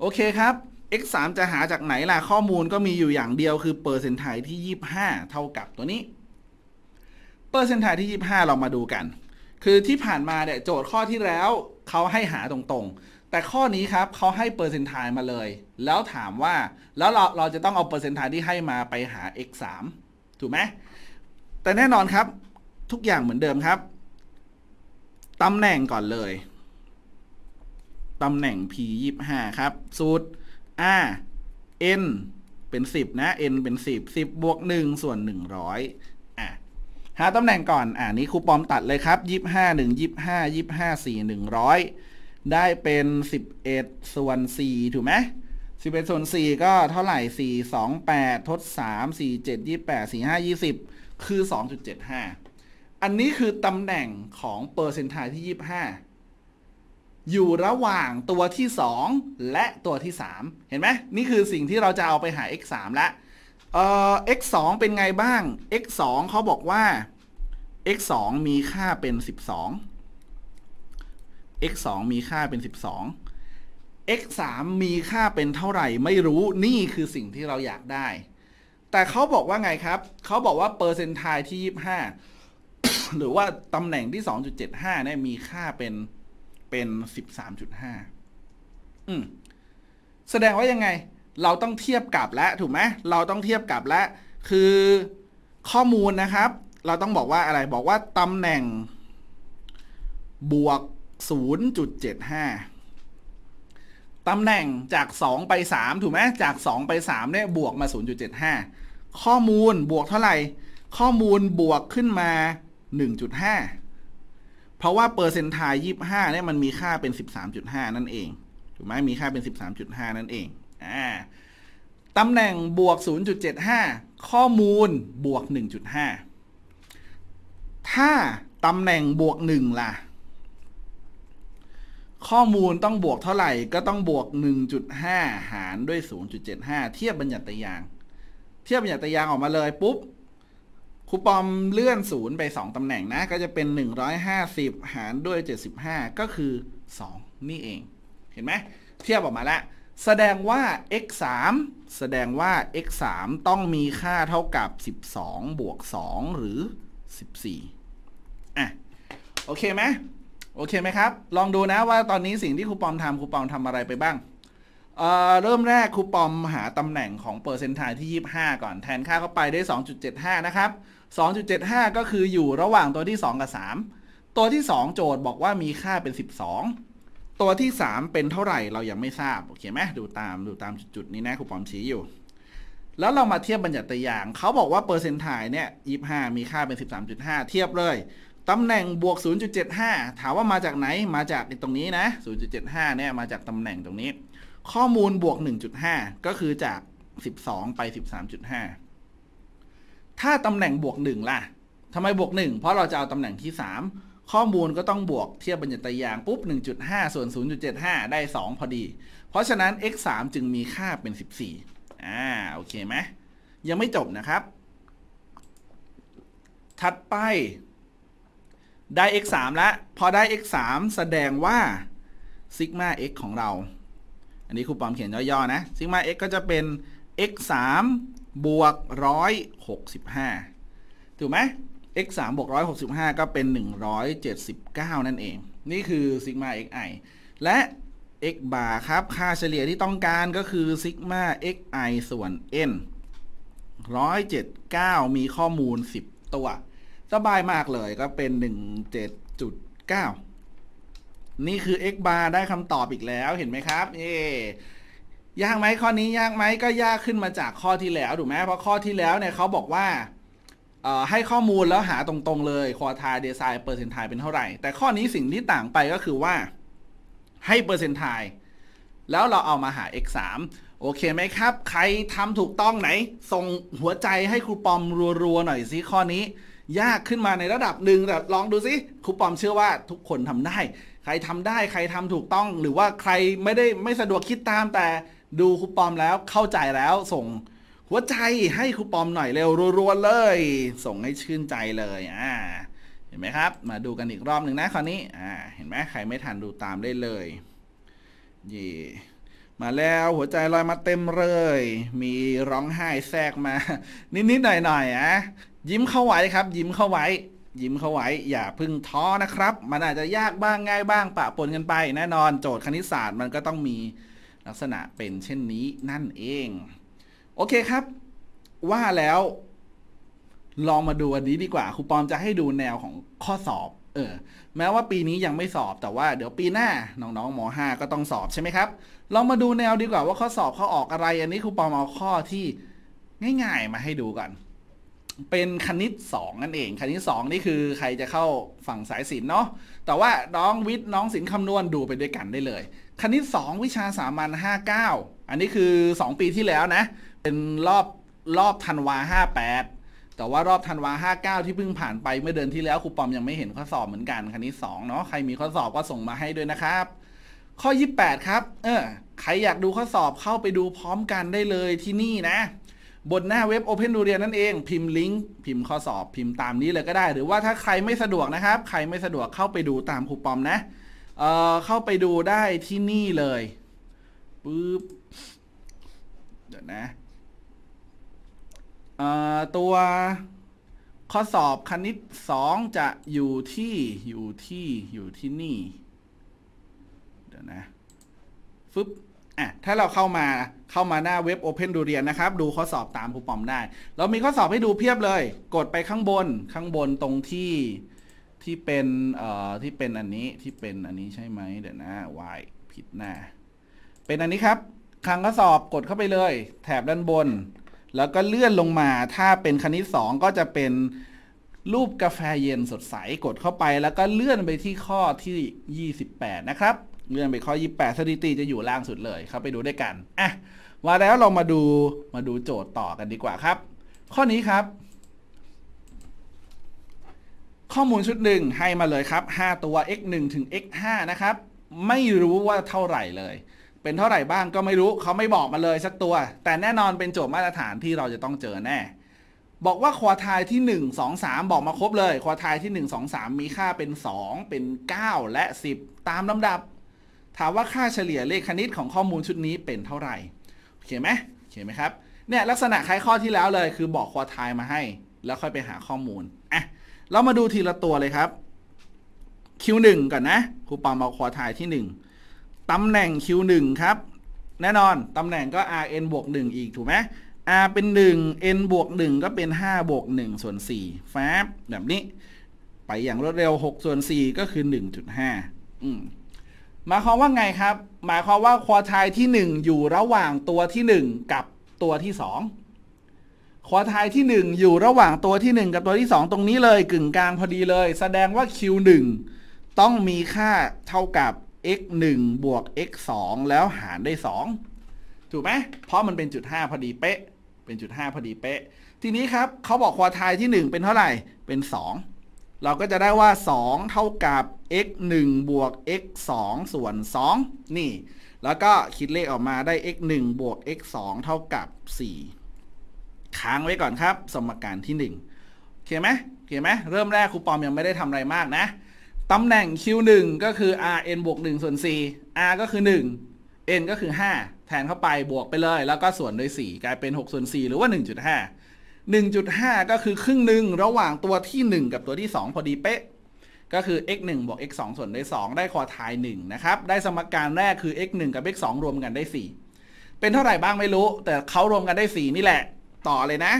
โอเคครับ x 3จะหาจากไหนล่ะข้อมูลก็มีอยู่อย่างเดียวคือ เปอร์เซนต์ไทที่ 25 เท่ากับตัวนี้ เปอร์เซนต์ไทที่ 25 เรามาดูกันคือที่ผ่านมาเนี่ยโจทย์ข้อที่แล้วเขาให้หาตรงๆ แต่ข้อนี้ครับเขาให้เปอร์เซนต์ไทมาเลย แล้วถามว่า แล้วเราเราจะต้องเอาเปอร์เซนต์ไทที่ให้มาไปหา x 3ถูกไหมแต่แน่นอนครับทุกอย่างเหมือนเดิมครับ ตำแหน่งก่อนเลย ตำแหน่ง p 25ครับสูตร r n เป็น 10 นะ n เป็น 10 10 บวก 1 ส่วน 100หาตำแหน่งก่อน อ่านี้ครูปอมตัดเลยครับยี่สิบห้าหนึ่งยี่สิบห้ายี่สิบห้าสี่หนึ่งร้อยได้เป็นสิบเอ็ดส่วนสี่ถูกไหมสิบเอ็ดส่วนสี่ก็เท่าไหร่สี่สองแปดทดสามสี่เจ็ดยี่แปดสี่ห้ายี่สิบคือสองจุดเจ็ดห้าอันนี้คือตำแหน่งของเปอร์เซนต์ไทที่ยี่สิบห้าอยู่ระหว่างตัวที่สองและตัวที่สามเห็นไหมนี่คือสิ่งที่เราจะเอาไปหา x มและเอ่อ x 2เป็นไงบ้าง x 2เขาบอกว่า x 2มีค่าเป็น 12 x 2มีค่าเป็น 12 x 3มีค่าเป็นเท่าไหร่ไม่รู้นี่คือสิ่งที่เราอยากได้ แต่เขาบอกว่าไงครับเขาบอกว่าเปอร์เซนต์ไทที่ 25 หรือว่าตำแหน่งที่ 2.75เนี่ยมีค่าเป็นเป็น13.5อืมแสดงว่ายังไงเราต้องเทียบกับและถูกไหมเราต้องเทียบกับและคือข้อมูลนะครับ เราต้องบอกว่าอะไร บอกว่าตำแหน่งบวก 0.75 ตำแหน่งจาก 2 ไป3ถูกไหมจาก 2 ไป3เนี่ยบวกมา 0.75 ข้อมูลบวกเท่าไหร่ข้อมูลบวกขึ้นมา 1.5 เพราะว่าเปอร์เซนต์ไทย25เนี่ยมันมีค่าเป็น 13.5 นั่นเอง ถูกไหมมีค่าเป็น 13.5 นั่นเองตำแหน่งบวก 0.75 ข้อมูลบวก 1.5 ถ้าตำแหน่งบวก1ล่ะข้อมูลต้องบวกเท่าไหร่ก็ต้องบวก 1.5 หารด้วย 0.75 เทียบบัญญัติยาง เทียบบัญญัติยางออกมาเลยปุ๊บครูปอมเลื่อนศูนย์ไป2ตำแหน่งนะ ก็จะเป็น 150 หารด้วย 75 ก็คือ 2 นี่เอง เห็นไหมเทียบออกมาแล้วแสดงว่า x 3แสดงว่า x 3ต้องมีค่าเท่ากับ 12 บวก 2 หรือ 14อ่ะโอเคไหม โอเคไหมครับ ลองดูนะว่าตอนนี้สิ่งที่ครูปอมทำครูปอมทำอะไรไปบ้างเเริ่มแรกครูปอมหาตำแหน่งของเปอร์เซนต์ไทที่ 25 ก่อนแทนค่าเข้าไปได้ 2.75 นะครับ 2.75 ก็คืออยู่ระหว่างตัวที่ 2 กับ 3 ตัวที่ 2 โจทย์บอกว่ามีค่าเป็น 12ตัวที่ 3 เป็นเท่าไหร่เรายังไม่ทราบ โอเคไหมดูตามดูตามจุดนี้นะครูปอมชี้อยู่ แล้วเรามาเทียบบัญญัติตัวอย่างเขาบอกว่าเปอร์เซนต์ไทเนี่ยยีมีค่าเป็น 13.5 เทียบเลย ตำแหน่งบวก 0.75 ถามว่ามาจากไหนมาจากตรงนี้นะ 0.75เนี่ยมาจากตำแหน่งตรงนี้ ข้อมูลบวก 1.5 ก็คือจาก 12 ไป 13.5 ถ้าตำแหน่งบวก 1 ล่ะทำไมบวก 1 เพราะเราจะเอาตำแหน่งที่3ข้อมูลก็ต้องบวกเทียบบัญญัติยางปุ๊บ1.5ส่วน0.75 ได้ 2 พอดี เพราะฉะนั้น x 3จึงมีค่าเป็น 14 อ่าโอเคไหมยังไม่จบนะครับถัดไปได้ x 3แล้วพอได้ x 3แสดงว่าซิกมา x ของเรา อันนี้ครูปอมเขียนย่อๆ นะซิกมา x ก็จะเป็น x 3บวก 165 ถูกไหม x 3บวก165 ก็เป็น 179 นั่นเอง นี่คือซิกมา xi และ x บาร์ครับค่าเฉลี่ยที่ต้องการก็คือซิกมา xi ส่วน n 179 มีข้อมูล 10 ตัวสบายมากเลยก็เป็น 17.9 นี่คือ x บาร์ได้คำตอบอีกแล้วเห็นไหมครับเอยากไหมข้อนี้ยากไหมก็ยากขึ้นมาจากข้อที่แล้วถูกไหมเพราะข้อที่แล้วเนี่ยเขาบอกว่าให้ข้อมูลแล้วหาตรง ๆ เลยควอทายเดซายเปอร์เซนทายเป็นเท่าไหร่ แต่ข้อนี้สิ่งที่ต่างไปก็คือว่าให้เปอร์เซนทายแล้วเราเอามาหา x 3โอเคไหมครับ ใครทำถูกต้องไหนส่งหัวใจให้ครูปอมรัวๆหน่อยสิข้อนี้ ยากขึ้นมาในระดับหนึ่งแต่ลองดูสิครูปอมเชื่อว่าทุกคนทำได้ ใครทำได้ใครทำถูกต้องหรือว่าใครไม่ได้ไม่สะดวกคิดตามแต่ดูครูปอมแล้วเข้าใจแล้วส่งหัวใจให้ครูปอมหน่อยเร็วรัวๆเลย ส่งให้ชื่นใจเลยอ่าเห็นไหมครับ มาดูกันอีกรอบหนึ่งนะ คราวนี้อ่าเห็นไหมใครไม่ทันดูตามได้เลยยี่ มาแล้วหัวใจลอยมาเต็มเลย มีร้องไห้แทรกมา นิดๆหน่อยๆอ่ะยิ้มเข้าไว้ครับ ยิ้มเข้าไว้ ยิ้มเข้าไว้ อย่าพึ่งท้อนะครับ มันอาจจะยากบ้างง่ายบ้าง ปะปนกันไป แน่นอนโจทย์คณิตศาสตร์มันก็ต้องมีลักษณะเป็นเช่นนี้นั่นเองโอเคครับว่าแล้ว ลองมาดูอันนี้ดีกว่าครูปอมจะให้ดูแนวของข้อสอบเออแม้ว่าปีนี้ยังไม่สอบ แต่ว่าเดี๋ยวปีหน้าน้องๆหมอห้าก็ต้องสอบใช่ไหมครับลองมาดูแนวดีกว่า ว่าข้อสอบเขาออกอะไร อันนี้ครูปอมเอาข้อที่ง่ายๆ มาให้ดูก่อน เป็นคณิต2นั่นเอง คณิต 2 นี่คือใครจะเข้าฝั่งสายศิลป์เนาะแต่ว่าน้องวิทย์น้องศิลป์คำนวณดูไปด้วยกันได้เลย คณิต 2 วิชาสามัญ59 อันนี้คือ 2 ปีที่แล้วนะเป็นรอบรอบธันวาห้าแปดแต่ว่ารอบธันวาห้าเก้าที่เพิ่งผ่านไป เมื่อเดือนที่แล้วครูปอมยังไม่เห็นข้อสอบเหมือนกันคณิตสองเนาะใครมีข้อสอบก็ส่งมาให้ด้วยนะครับ ข้อ 28 ครับ เออ ใครอยากดูข้อสอบเข้าไปดูพร้อมกันได้เลยที่นี่นะ บน หน้าเว็บ Open ดูเรียนนั่น เองพิมพ์ลิงก์พิมพ์ข้อสอบพิมพ์ตามนี้เลยก็ได้ หรือว่าถ้าใครไม่สะดวกนะครับ ใครไม่สะดวกเข้าไปดูตามครูปอมนะเออเข้าไปดูได้ที่นี่เลยปึ๊บเดี๋ยวนะตัวข้อสอบคณิต2จะอยู่ที่อยู่ที่อยู่ที่นี่เดี๋ยวนะฟึบอ่ะถ้าเราเข้ามาเข้ามาหน้าเว็บ Open ดูเรียนนะครับ ดูข้อสอบตามครูปอมได้ เรามีข้อสอบให้ดู เพียบเลย กดไปข้างบนข้างบนตรงที่ที่เป็นเอ่อที่ เป็น อันนี้ที่เป็นอันนี้ใช่ไหมเดี๋ยวนะ y ผิด หน้า เป็นอันนี้ครับคลังข้อสอบกดเข้าไปเลย แถบด้านบนแล้วก็เลื่อนลงมาถ้าเป็นคณิต2ก็จะเป็นรูปกาแฟเย็นสดใส กดเข้าไป แล้วก็เลื่อนไปที่ข้อที่ 28นะครับ เลื่อนไปข้อ 28สถิติ จะอยู่ล่างสุดเลย เข้าไปดูด้วยกันอ่ะว่าแล้วเรามาดูมาดูโจทย์ต่อกันดีกว่าครับ ข้อนี้ครับ ข้อมูลชุดหนึ่งให้มาเลยครับ 5 ตัว x 1ถึง x 5นะครับไม่รู้ว่าเท่าไหร่เลยเป็นเท่าไหร่บ้างก็ไม่รู้เขาไม่บอกมาเลยสักตัว แต่แน่นอนเป็นโจทย์มาตรฐานที่เราจะต้องเจอแน่ บอกว่าควอไทที่1 2 3 บอกมาครบเลย ควอไทที่ 1 2 3 มีค่าเป็น 2 เป็น 9 และ 10 ตามลำดับ ถามว่าค่าเฉลี่ยเลขคณิตของข้อมูลชุดนี้เป็นเท่าไหร่โอเคไหมโอเคไหมครับเนี่ย ลักษณะคล้ายข้อที่แล้วเลย คือบอกควอไทมาให้แล้วค่อยไปหาข้อมูลอ่ะ เรามาดูทีละตัวเลยครับ Q1 ก่อนนะครูปอมเอาควอไทที่ 1ตำแหน่ง Q1 ครับ แน่นอน ตำแหน่งก็ Rn บวก1อีกถูกไหม R เป็น 1 N บวก1ก็เป็น 5บวก1ส่วน4แฟบแบบนี้ ไปอย่างรวดเร็ว 6 ส่วน4ก็คือ 1.5อืมหมายความว่าไงครับ หมายความว่า ควอไทที่ 1 อยู่ระหว่างตัวที่ 1 กับตัวที่ 2 ควอไทที่ 1 อยู่ระหว่างตัวที่ 1 กับตัวที่ 2 ตรงนี้เลยกึ่งกลางพอดีเลย แสดงว่า Q1 ต้องมีค่าเท่ากับ x 1บวก x 2แล้วหารได้ 2 ถูกไหม เพราะมันเป็นจุด 5พอดีเป๊ะ เป็นจุด5พอดีเป๊ะ ทีนี้ครับ เขาบอกควอไทลที่ 1 เป็นเท่าไหร่ เป็น 2 เราก็จะได้ว่า 2 เท่ากับ x 1บวก x 2ส่วน 2 นี่ แล้วก็คิดเลขออกมาได้ x 1บวก x 2เท่ากับ4ค้างไว้ก่อนครับ สมการที่1โอเคไหมโอเคไหม เริ่มแรกครูปอมยังไม่ได้ทำอะไรมากนะตำแหน่ง Q1 ก็คือ Rn บวก 1 ส่วน4 R ก็คือ 1 N ก็คือ 5 แทนเข้าไปบวกไปเลย แล้วก็ส่วนด้วย 4 กลายเป็น 6 ส่วน4หรือว่า 1.5 1.5 ก็คือครึ่งหนึ่งระหว่างตัวที่ 1 กับตัวที่ 2 พอดีเป๊ะก็คือ x 1 บวก x 2 ส่วนด้วย2ได้คอทาย1นะครับ ได้สมการแรกคือ x 1กับ x 2 รวมกันได้ 4 เป็นเท่าไหร่บ้างไม่รู้แต่เขารวมกันได้4นี่แหละต่อเลยนะ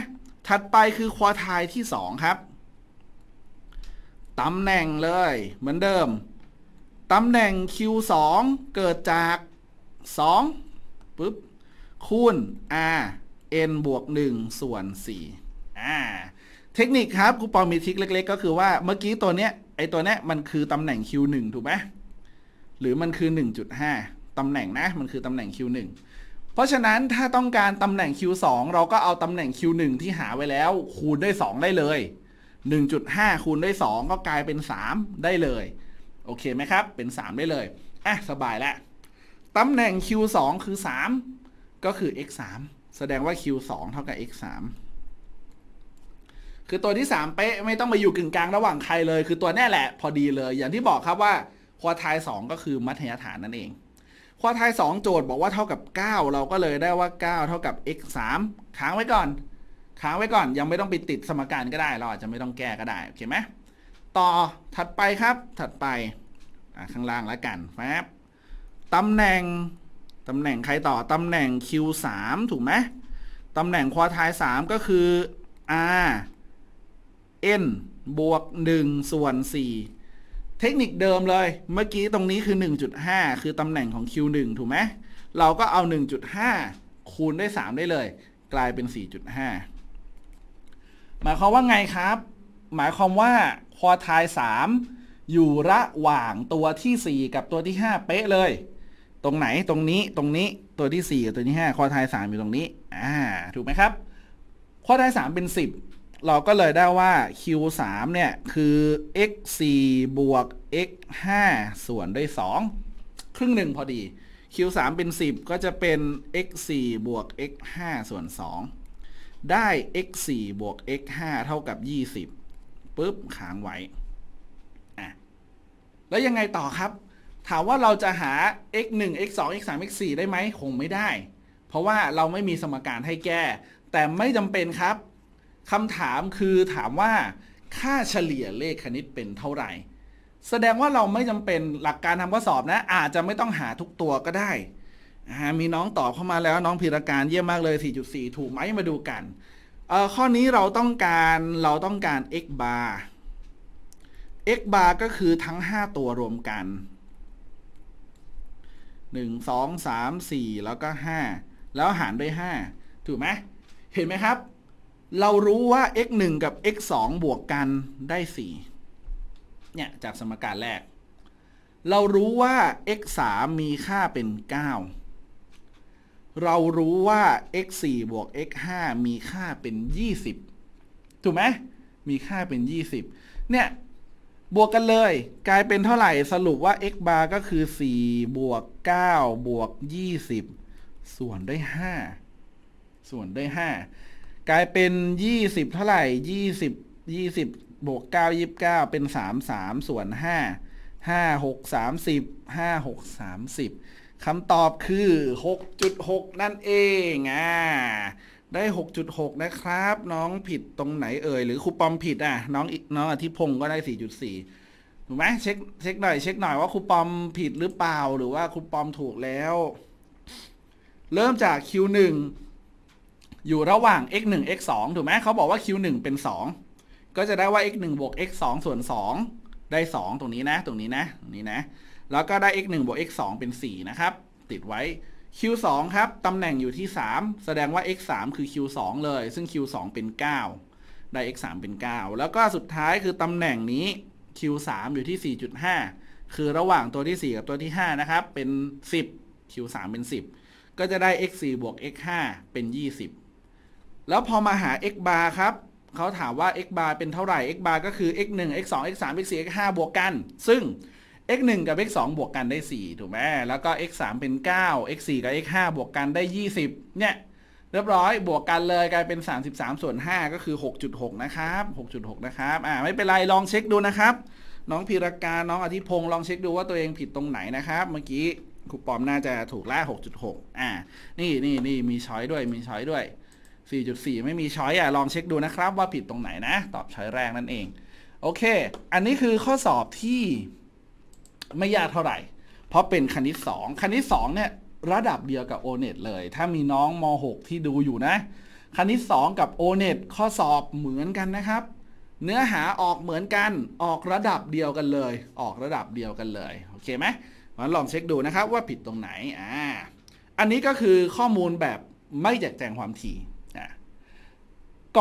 ถัดไปคือคอทายที่ 2 ครับตำแหน่งเลยเหมือนเดิม ตำแหน่ง Q2 เกิดจาก2ปุ๊บคูณ R n บวก 1 ส่วน4อ่าเทคนิคครับครูปอมีทริคเล็กๆ ก็คือว่าเมื่อกี้ตัวเนี้ยไอตัวเนี้ยมันคือตำแหน่ง Q1 ถูกไหมหรือมันคือ 1.5 ตำแหน่งนะมันคือตำแหน่ง Q1 เพราะฉะนั้นถ้าต้องการตำแหน่ง Q2 เราก็เอาตำแหน่ง Q1 ที่หาไว้แล้วคูณด้วย 2 ได้เลย1.5 คูณด้วย 2 ก็กลายเป็น 3 ได้เลย โอเคไหมครับ เป็น 3 ได้เลย อ่ะ สบายแล้วตำแหน่ง q2 คือ 3 ก็คือ x 3แสดงว่า q2 เท่ากับ x 3คือตัวที่ 3 เป๊ะไม่ต้องมาอยู่กึ่งกลางระหว่างใครเลย คือตัวแน่แหละพอดีเลย อย่างที่บอกครับว่า ควอไทย2 ก็คือมัธยฐานนั่นเอง ควอไทย2 โจทย์บอกว่าเท่ากับ 9 เราก็เลยได้ว่า 9 เท่ากับ x 3ค้างไว้ก่อนค้างไว้ก่อนยังไม่ต้องไปติดสมการก็ได้เราอาจจะไม่ต้องแก้ก็ได้โอเคไหมต่อถัดไปครับถัดไปข้างล่างแล้วกันแฟบตำแหน่งตำแหน่ง ใครต่อ ตำแหน่ง Q3 ถูกไหมตำแหน่งควอไทาย 3 ก็คือ R N บวก 1 ส่วน 4 เทคนิคเดิมเลย เมื่อกี้ตรงนี้คือ 1.5 คือตำแหน่งของ Q1 ถูกไหมเราก็เอา 1.5 คูณด้วย 3 ได้เลย กลายเป็น 4.5หมายความว่าไงครับ หมายความว่าควอไทล์มอยู่ระหว่างตัวที่ 4 กับตัวที่ 5 เป๊ะเลย ตรงไหนตรงนี้ตรงนี้ตัวที่4กับตัวที่5ควอไทล์มอยู่ตรงนี้อ่าถูกไหมครับควอไทล์มเป็น 10 เราก็เลยได้ว่า q3 เนี่ยคือ x 4บวก x 5ส่วนด้วย2ครึ่งหนึ่งพอดี q 3เป็น 10 ก็จะเป็น x 4บวก x 5ส่วน2ได้ x 4บวก x 5เท่ากับ 20 ปุ๊บค้างไว้อ่ะแล้วยังไงต่อครับ ถามว่าเราจะหา x 1 x 2 x 3 x 4ได้ไหม คงไม่ได้ เพราะว่าเราไม่มีสมการให้แก้ แต่ไม่จำเป็นครับ คำถามคือถามว่า ค่าเฉลี่ยเลขคณิตเป็นเท่าไหร่ แสดงว่าเราไม่จำเป็นหลักการทำข้อสอบนะ อาจจะไม่ต้องหาทุกตัวก็ได้มีน้องตอบเข้ามาแล้วน้องพิรการเยี่ยมมากเลย 4.4 ถูกไหมมาดูกัน ข้อนี้เราต้องการเราต้องการ x bar x bar ก็คือทั้ง 5 ตัวรวมกัน 1 2 3 4 แล้วก็ 5 แล้วหารด้วย 5 ถูกไหมเห็นไหมครับ เรารู้ว่า x 1กับ x 2บวกกันได้4เนี่ยจากสมการแรก เรารู้ว่า x 3มีค่าเป็น 9เรารู้ว่า x 4บวก x 5มีค่าเป็น 20 ถูกไหม มีค่าเป็น 20 เนี่ย บวกกันเลย กลายเป็นเท่าไหร่ สรุปว่า x bar ก็คือ 4 บวก 9 บวก20 ส่วนด้วย 5 ส่วนด้วย 5 กลายเป็น 20 เท่าไหร่ 20 20บวก9 29 เป็น 3 3ส่วน5 5 6 30 5 6 30คำตอบคือ 6.6 นั่นเองอ่าได้ 6.6 นะครับ น้องผิดตรงไหนเอ่ย หรือครูปอมผิดอ่ะ น้องน้องอธิพงศ์ก็ได้ 4.4ถูกไหมเช็คเช็คหน่อย เช็คหน่อยว่าครูปอมผิดหรือเปล่า หรือว่าครูปอมถูกแล้ว เริ่มจาก Q1 อยู่ระหว่าง x1 x2 ถูกไหมเขาบอกว่า q1 เป็น 2 ก็จะได้ว่า x1 บวก x2 ส่วน2ได้ 2 ตรงนี้นะ ตรงนี้นะตรงนี้นะแล้วก็ได้ x 1บวก x 2เป็น 4 นะครับ ติดไว้ q 2ครับ ตำแหน่งอยู่ที่ 3 แสดงว่า x 3คือ q 2เลย ซึ่ง q 2เป็น 9 ได้ x 3เป็น 9 แล้วก็สุดท้ายคือตำแหน่งนี้ q 3อยู่ที่ 4.5 คือระหว่างตัวที่ 4 กับตัวที่ 5 นะครับ เป็น 10 q 3เป็น 10 ก็จะได้ x 4บวก x 5เป็น 20 แล้วพอมาหา x bar ครับ เขาถามว่า x bar เป็นเท่าไหร่ x bar ก็คือ x 1 x 2 x 3 x 4 x 5บวกกัน ซึ่ง x 1กับ x 2บวกกันได้ 4 ถูกไหม แล้วก็ x 3เป็น 9 x 4กับ x 5บวกกันได้ 20เนี่ย เรียบร้อย บวกกันเลยกลายเป็น 33 ส่วน 5 ก็คือ 6.6 นะครับ 6.6 นะครับ อ่า ไม่เป็นไร ลองเช็คดูนะครับ น้องพีรกา น้องอธิพงศ์ลองเช็คดูว่าตัวเองผิดตรงไหนนะครับ เมื่อกี้ครูปอมน่าจะถูกล่า6.6อ่า นี่นี่ นี่ มีช้อยด้วย มีช้อยด้วย 4.4 ไม่มีช้อยอ่ะ ลองเช็คดูนะครับว่าผิดตรงไหนนะ ตอบช้อยแรกนั่นเอง โอเค อันนี้คือข้อสอบที่ไม่ยากเท่าไหร่ เพราะเป็นคณิต2คณิต2เนี่ยระดับเดียวกับ o n e t เลย ถ้ามีน้อง ม .6 ที่ดูอยู่นะ คณิต2กับ o n e t ข้อสอบเหมือนกันนะครับ เนื้อหาออกเหมือนกัน ออกระดับเดียวกันเลย ออกระดับเดียวกันเลยโอเคไหมมาลองเช็คดูนะครับว่าผิดตรงไหน อ่า อันนี้ก็คือข้อมูลแบบไม่แจกแจงความถี่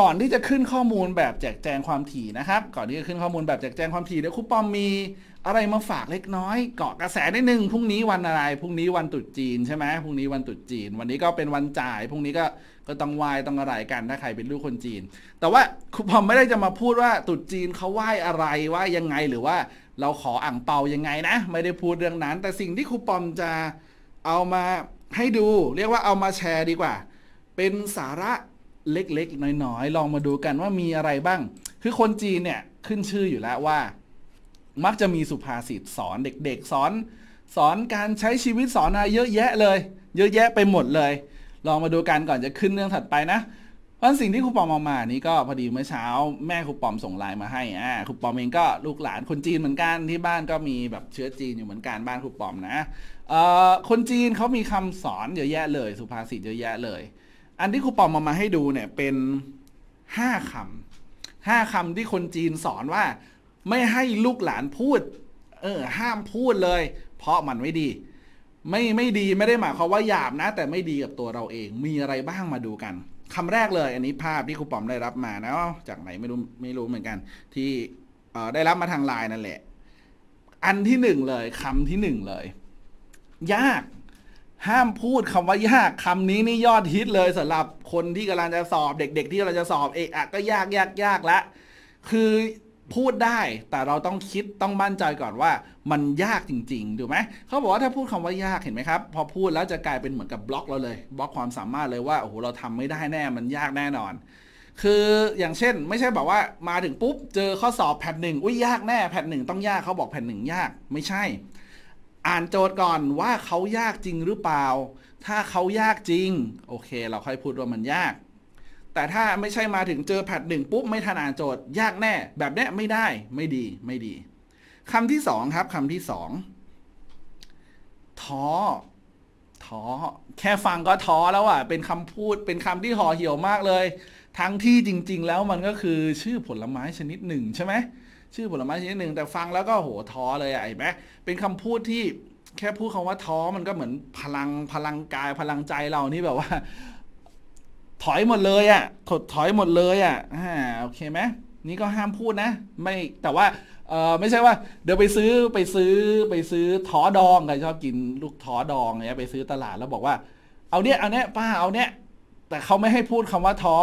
ก่อนที่จะขึ้นข้อมูลแบบแจกแจงความถี่นะครับ ก่อนที่จะขึ้นข้อมูลแบบแจกแจงความถี่เดี๋ยวครูปอมมีอะไรมาฝากเล็กน้อย เกาะกระแสนิดนึงพรุ่งนี้วันอะไรพรุ่งนี้วันตรุษจีนใช่ไหมพรุ่งนี้วันตรุษจีน วันนี้ก็เป็นวันจ่ายพรุ่งนี้ก็ก็ต้องไหว้ต้องอะไรกันถ้าใครเป็นลูกคนจีน แต่ว่าครูปอมไม่ได้จะมาพูดว่าตรุษจีนเขาไหว้อะไรไหว้ยังไงหรือว่าเราขออ่างเปายังไงนะ ไม่ได้พูดเรื่องนั้น แต่สิ่งที่ครูปอมจะเอามาให้ดู เรียกว่าเอามาแชร์ดีกว่า เป็นสาระเล็ก ๆ น้อย ๆ ลองมาดูกันว่ามีอะไรบ้าง คือคนจีน เนี่ย ขึ้นชื่ออยู่แล้วว่า มักจะมีสุภาษิต สอนเด็ก ๆ สอน สอนการใช้ชีวิตสอนอะไรเยอะแยะเลย เยอะแยะไปหมดเลย ลองมาดู กัน ก่อนจะขึ้นเรื่องถัดไปนะ เพราะสิ่งที่ครูปอมเอามานี้ก็ พอดี เมื่อเช้า แม่ครูปอมส่งไลน์มาให้อ่าครูปอมเองก็ลูกหลานคนจีนเหมือนกันที่บ้านก็มีแบบเชื้อจีนอยู่เหมือนกันบ้านครูปอมนะเอ่อคนจีนเขามีคำสอนเยอะแยะเลยสุภาษิตเยอะแยะเลยอันที่ครูปอมมามาให้ดูเนี่ย เป็นห้าคำห้าคำที่คนจีนสอนว่า ไม่ให้ลูกหลานพูด เออ ห้ามพูดเลย เพราะมันไม่ดี ไม่ไม่ดีไม่ได้หมายความว่าหยาบนะ แต่ไม่ดีกับตัวเราเองมีอะไรบ้างมาดูกันคำแรกเลย อันนี้ภาพที่ครูปอมได้รับมานะจากไหนไม่รู้ไม่รู้เหมือนกัน ที่เออได้รับมาทางไลน์นั่นแหละ อันที่หนึ่งเลยคำที่หนึ่งเลย ยากห้ามพูดคำว่ายากคำนี้นี่ยอดฮิตเลยสำหรับคนที่กำลังจะสอบเด็ก ๆ ที่กำลังจะสอบเอกอะก็ยากยากยากละคือพูดได้แต่เราต้องคิดต้องมั่นใจก่อนว่ามันยากจริงๆถูกไหมเขาบอกว่าถ้าพูดคำว่ายากเห็นไหมครับพอพูดแล้วจะกลายเป็นเหมือนกับบล็อกเราเลยบล็อกความสามารถเลยว่า โอ้โหเราทำไม่ได้แน่มันยากแน่นอน คืออย่างเช่นไม่ใช่แบบว่า มาถึงปุ๊บเจอข้อสอบแผ่นหนึ่งอุ้ยยากแน่แผ่นหนึ่งต้องยากเขาบอกแผ่นหนึ่งยากไม่ใช่อ่านโจทย์ก่อนว่าเขายากจริงหรือเปล่า ถ้าเขายากจริง โอเค เราค่อยพูดว่ามันยาก แต่ถ้าไม่ใช่มาถึงเจอแพทหนึ่งปุ๊บไม่ทันอ่านโจทย์ ยากแน่ แบบนี้ไม่ได้ไม่ดีไม่ดีคำที่สองครับคำที่สองท้อท้อแค่ฟังก็ท้อแล้วอ่ะเป็นคำพูดเป็นคำที่ห่อเหี่ยวมากเลย ทั้งที่จริง ๆ แล้วมันก็คือชื่อผลไม้ชนิดหนึ่งใช่ไหมชื่อผลไม้ชนิดหนึ่งแต่ฟังแล้วก็โหท้อเลยอ่ะไอ้แม่เป็นคำพูดที่แค่พูดคาว่าท้อมันก็เหมือนพลังพลังกายพลังใจเรานี่แบบว่าถอยหมดเลยอ่ะถดถอยหมดเลยอ่ะฮะโอเคไหมนี่ก็ห้ามพูดนะ ไม่แต่ว่าเออไม่ใช่ว่า เดี๋ยวไปซื้อไปซื้อไปซื้อท้อดองใครชอบกินลูกท้อดองเนี้ยไปซื้อตลาดแล้วบอกว่าเอาเนี้ยเอาเนี้ยป้าเอาเนี้ยแต่เขาไม่ให้พูดคำว่าท้อ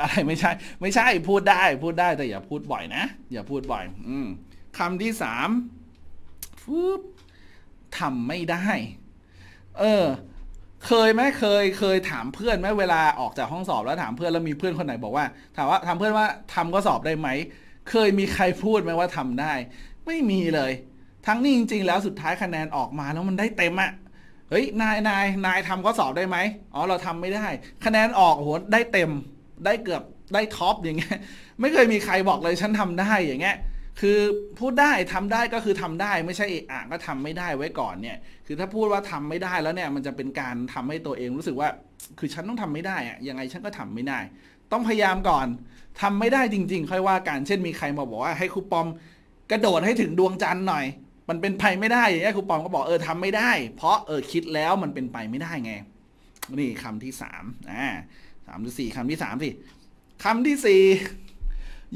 อะไรไม่ใช่ ไม่ใช่พูดได้พูดได้แต่อย่าพูดบ่อยนะอย่าพูดบ่อย อืมคำที่สามฟึบทำไม่ได้ เออ เคยไหมเคย เคยถามเพื่อนไหมเวลาออกจากห้องสอบแล้วถามเพื่อน แล้วมีเพื่อนคนไหนบอกว่า ถามว่าถามเพื่อนว่าทำก็สอบได้ไหมเคยมีใครพูดไหมว่าทำได้ ไม่มีเลย ทั้งนี้จริงๆ แล้วสุดท้ายคะแนนออกมาแล้วมันได้เต็มอะเฮ้ยนายนาย นายทำข้อสอบได้ไหม อ๋อ เราทำไม่ได้ คะแนนออกโห ได้เต็ม ได้เกือบ ได้ท็อปอย่างเงี้ย ไม่เคยมีใครบอกเลย ฉันทำได้อย่างเงี้ย คือพูดได้ทำได้ ก็คือทำได้ไม่ใช่เอะอะก็ทำไม่ได้ไว้ก่อนเนี่ย คือถ้าพูดว่าทำไม่ได้แล้วเนี่ย มันจะเป็นการทำให้ตัวเองรู้สึกว่า คือฉันต้องทำไม่ได้อะยังไงฉันก็ทำไม่ได้ ต้องพยายามก่อน ทำไม่ได้จริง ๆ ค่อยว่าการเช่น มีใครมาบอกว่า ให้ครูปอมกระโดดให้ถึงดวงจันทร์หน่อยมันเป็นไปไม่ได้อย่างนี้ครูปองก็บอกเออทำไม่ได้ เพราะเออคิดแล้วมันเป็นไปไม่ได้ไง นี่คำที่สามอ่าสามหรือสี่คำที่สามสิคำที่สี่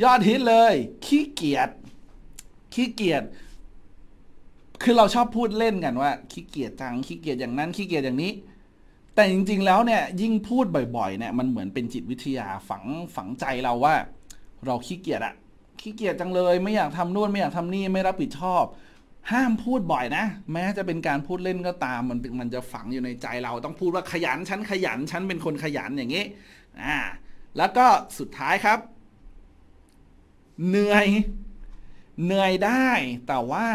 ยอดฮิตเลย ขี้เกียจขี้เกียจคือเราชอบพูดเล่นกันว่าขี้เกียจจังขี้เกียจอย่างนั้นขี้เกียจอย่างนี้ แต่จริง ๆแล้วเนี่ย ยิ่งพูดบ่อยๆ เนี่ย มันเหมือนเป็นจิตวิทยาฝังฝังใจเราว่า เราขี้เกียจอะขี้เกียจจังเลย ไม่อยากทำนู่นไม่อยากทำนี่ ไม่รับผิดชอบห้ามพูดบ่อยนะ แม้จะเป็นการพูดเล่นก็ตาม มันมันจะฝังอยู่ในใจเรา ต้องพูดว่าขยันฉันขยันฉันเป็นคนขยันอย่างนี้อ่าแล้วก็สุดท้ายครับ เหนื่อย เหนื่อยได้แต่ว่า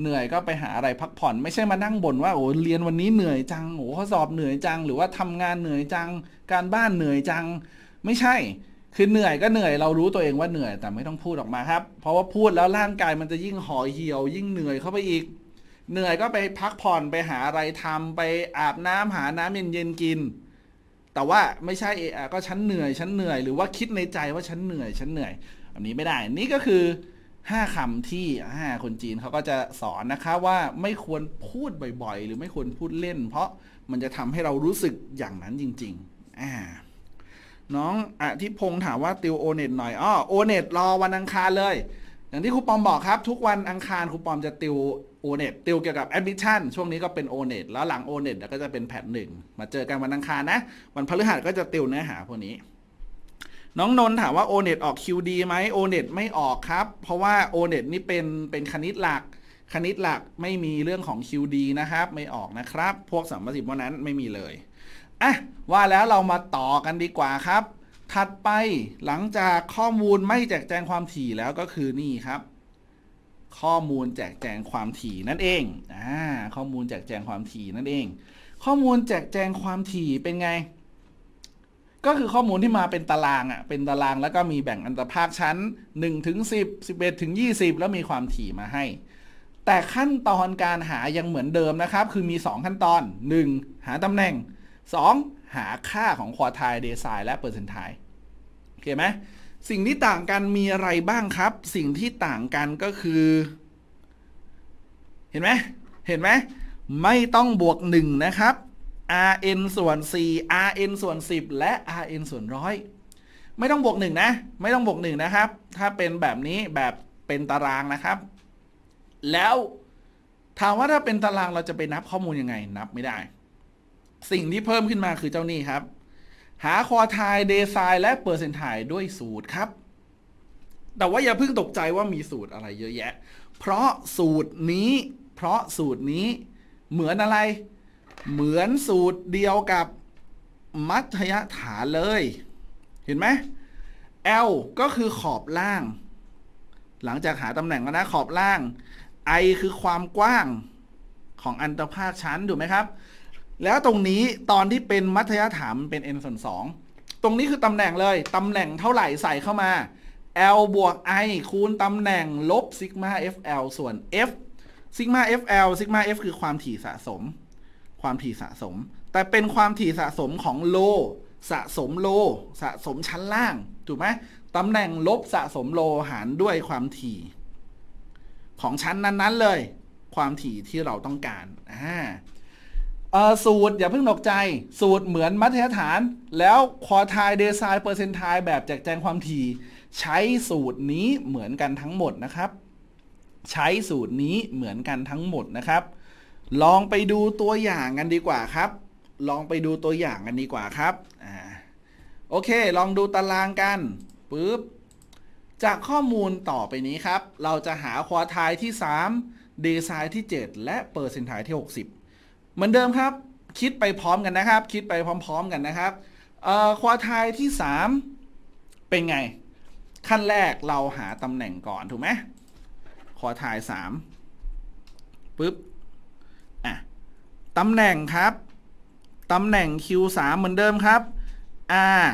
เหนื่อยก็ไปหาอะไรพักผ่อน ไม่ใช่มานั่งบ่นว่าโอ้เรียนวันนี้เหนื่อยจังโอ้ข้อสอบเหนื่อยจัง หรือว่าทำงานเหนื่อยจัง การบ้านเหนื่อยจัง ไม่ใช่คือเหนื่อยก็เหนื่อย เรารู้ตัวเองว่าเหนื่อยแต่ไม่ต้องพูดออกมาครับ เพราะว่าพูดแล้วร่างกายมันจะยิ่งห่อเหี่ยว ยิ่งเหนื่อยเข้าไปอีก เหนื่อยก็ไปพักผ่อนไปหาอะไรทำไปอาบน้ำหาน้ำเย็นๆ กิน แต่ว่าไม่ใช่เอะก็ฉันเหนื่อยฉันเหนื่อย หรือว่าคิดในใจว่าฉันเหนื่อยฉันเหนื่อยอันนี้ไม่ได้นี่ก็คือห้าคำที่5คนจีนเขาก็จะสอนนะคะว่าไม่ควรพูดบ่อยๆหรือไม่ควรพูดเล่น เพราะมันจะทำให้เรารู้สึกอย่างนั้นจริง ๆอ่าน้องอธิพงศ์ถามว่าติวโอเน็ตหน่อยอ๋อโอเน็ตรอวันอังคารเลย อย่างที่ครูปอมบอกครับ ทุกวันอังคารครูปอมจะติวโอเน็ตติวเกี่ยวกับแอดมิชชั่นช่วงนี้ก็เป็นโอเน็ตแล้วหลังโอเน็ตก็จะเป็นแพทหนึ่งมาเจอกันวันอังคารนะ วันพฤหัสก็จะติวเนื้อหาพวกนี้ น้องนนถามว่าโอเน็ตออกคิวดีไหมโอเน็ตไม่ออกครับ เพราะว่าโอเน็ตนี่เป็นเป็นคณิตหลัก คณิตหลักไม่มีเรื่องของคิวดีนะครับไม่ออกนะครับพวกสามสิบวันนั้นไม่มีเลยอะว่าแล้วเรามาต่อกันดีกว่าครับ ถัดไปหลังจากข้อมูลไม่แจกแจงความถี่แล้วก็คือนี่ครับ ข้อมูลแจกแจงความถี่นั่นเองอ่าข้อมูลแจกแจงความถี่นั่นเอง ข้อมูลแจกแจงความถี่เป็นไง ก็คือข้อมูลที่มาเป็นตารางอ่ะเป็นตารางแล้วก็มีแบ่งอันตรภาคชั้น1ถึง10 11ถึง20 แล้วมีความถี่มาให้ แต่ขั้นตอนการหายังเหมือนเดิมนะครับคือมี 2 ขั้นตอน 1 หาตำแหน่ง 2. หาค่าของควอไทเดซายและเปอร์เซนไทโอเคไหมสิ่งที่ต่างกันมีอะไรบ้างครับ สิ่งที่ต่างกันก็คือ เห็นไหมเห็นไหมไม่ต้องบวก 1 นะครับ rn ส่วน4 rn ส่วน 10 และ rn ส่วนร้อยไม่ต้องบวก 1 นะไม่ต้องบวก1นะครับถ้าเป็นแบบนี้ แบบเป็นตารางนะครับ แล้วถามว่าถ้าเป็นตารางเราจะไปนับข้อมูลยังไง นับไม่ได้สิ่งที่เพิ่มขึ้นมาคือเจ้านี่ครับ หาคอทายเดซายและเปอร์เซนทายด้วยสูตรครับแต่ว่าอย่าเพิ่งตกใจว่ามีสูตรอะไรเยอะแยะเพราะสูตรนี้เพราะสูตรนี้เหมือนอะไร เหมือนสูตรเดียวกับมัธยฐานเลย เห็นไหม L ก็คือขอบล่าง หลังจากหาตำแหน่งแล้วนะขอบล่าง I คือความกว้างของอันตรภาคชั้นถูกไหมครับแล้วตรงนี้ตอนที่เป็นมัธยฐานเป็น n ส่วน2ตรงนี้คือตำแหน่งเลย ตำแหน่งเท่าไหร่ใส่เข้ามา l บวก i คูณตำแหน่ง ลบซิกมา fl ส่วน f ซิกมา fl ซิกมา f คือความถี่สะสม ความถี่สะสม แต่เป็นความถี่สะสมของโล สะสมโล สะสมชั้นล่าง ถูกไหม ตำแหน่งลบสะสมโลหารด้วยความถี่ ของชั้นนั้นๆ เลย ความถี่ที่เราต้องการอ่าสูตรอย่าเพิ่งตกใจ สูตรเหมือนมาตรฐาน แล้วคออไทเดซายเปอร์เซนทายแบบแจกแจงความถี่ใช้สูตรนี้เหมือนกันทั้งหมดนะครับ ใช้สูตรนี้เหมือนกันทั้งหมดนะครับ ลองไปดูตัวอย่างกันดีกว่าครับ ลองไปดูตัวอย่างกันดีกว่าครับอ่าโอเคลองดูตารางกันปุ๊บจากข้อมูลต่อไปนี้ครับ เราจะหาคออไทที่3เดซายที่7 และเปอร์เซนทายที่ 60เหมือนเดิมครับคิดไปพร้อมกันนะครับ คิดไปพร้อมๆกันนะครับควอทายที่ 3 เป็นไง ขั้นแรกเราหาตำแหน่งก่อนถูกไหมควอทายสามปุ๊บอ่ะตำแหน่งครับตำแหน่ง Q3 เหมือนเดิมครับ R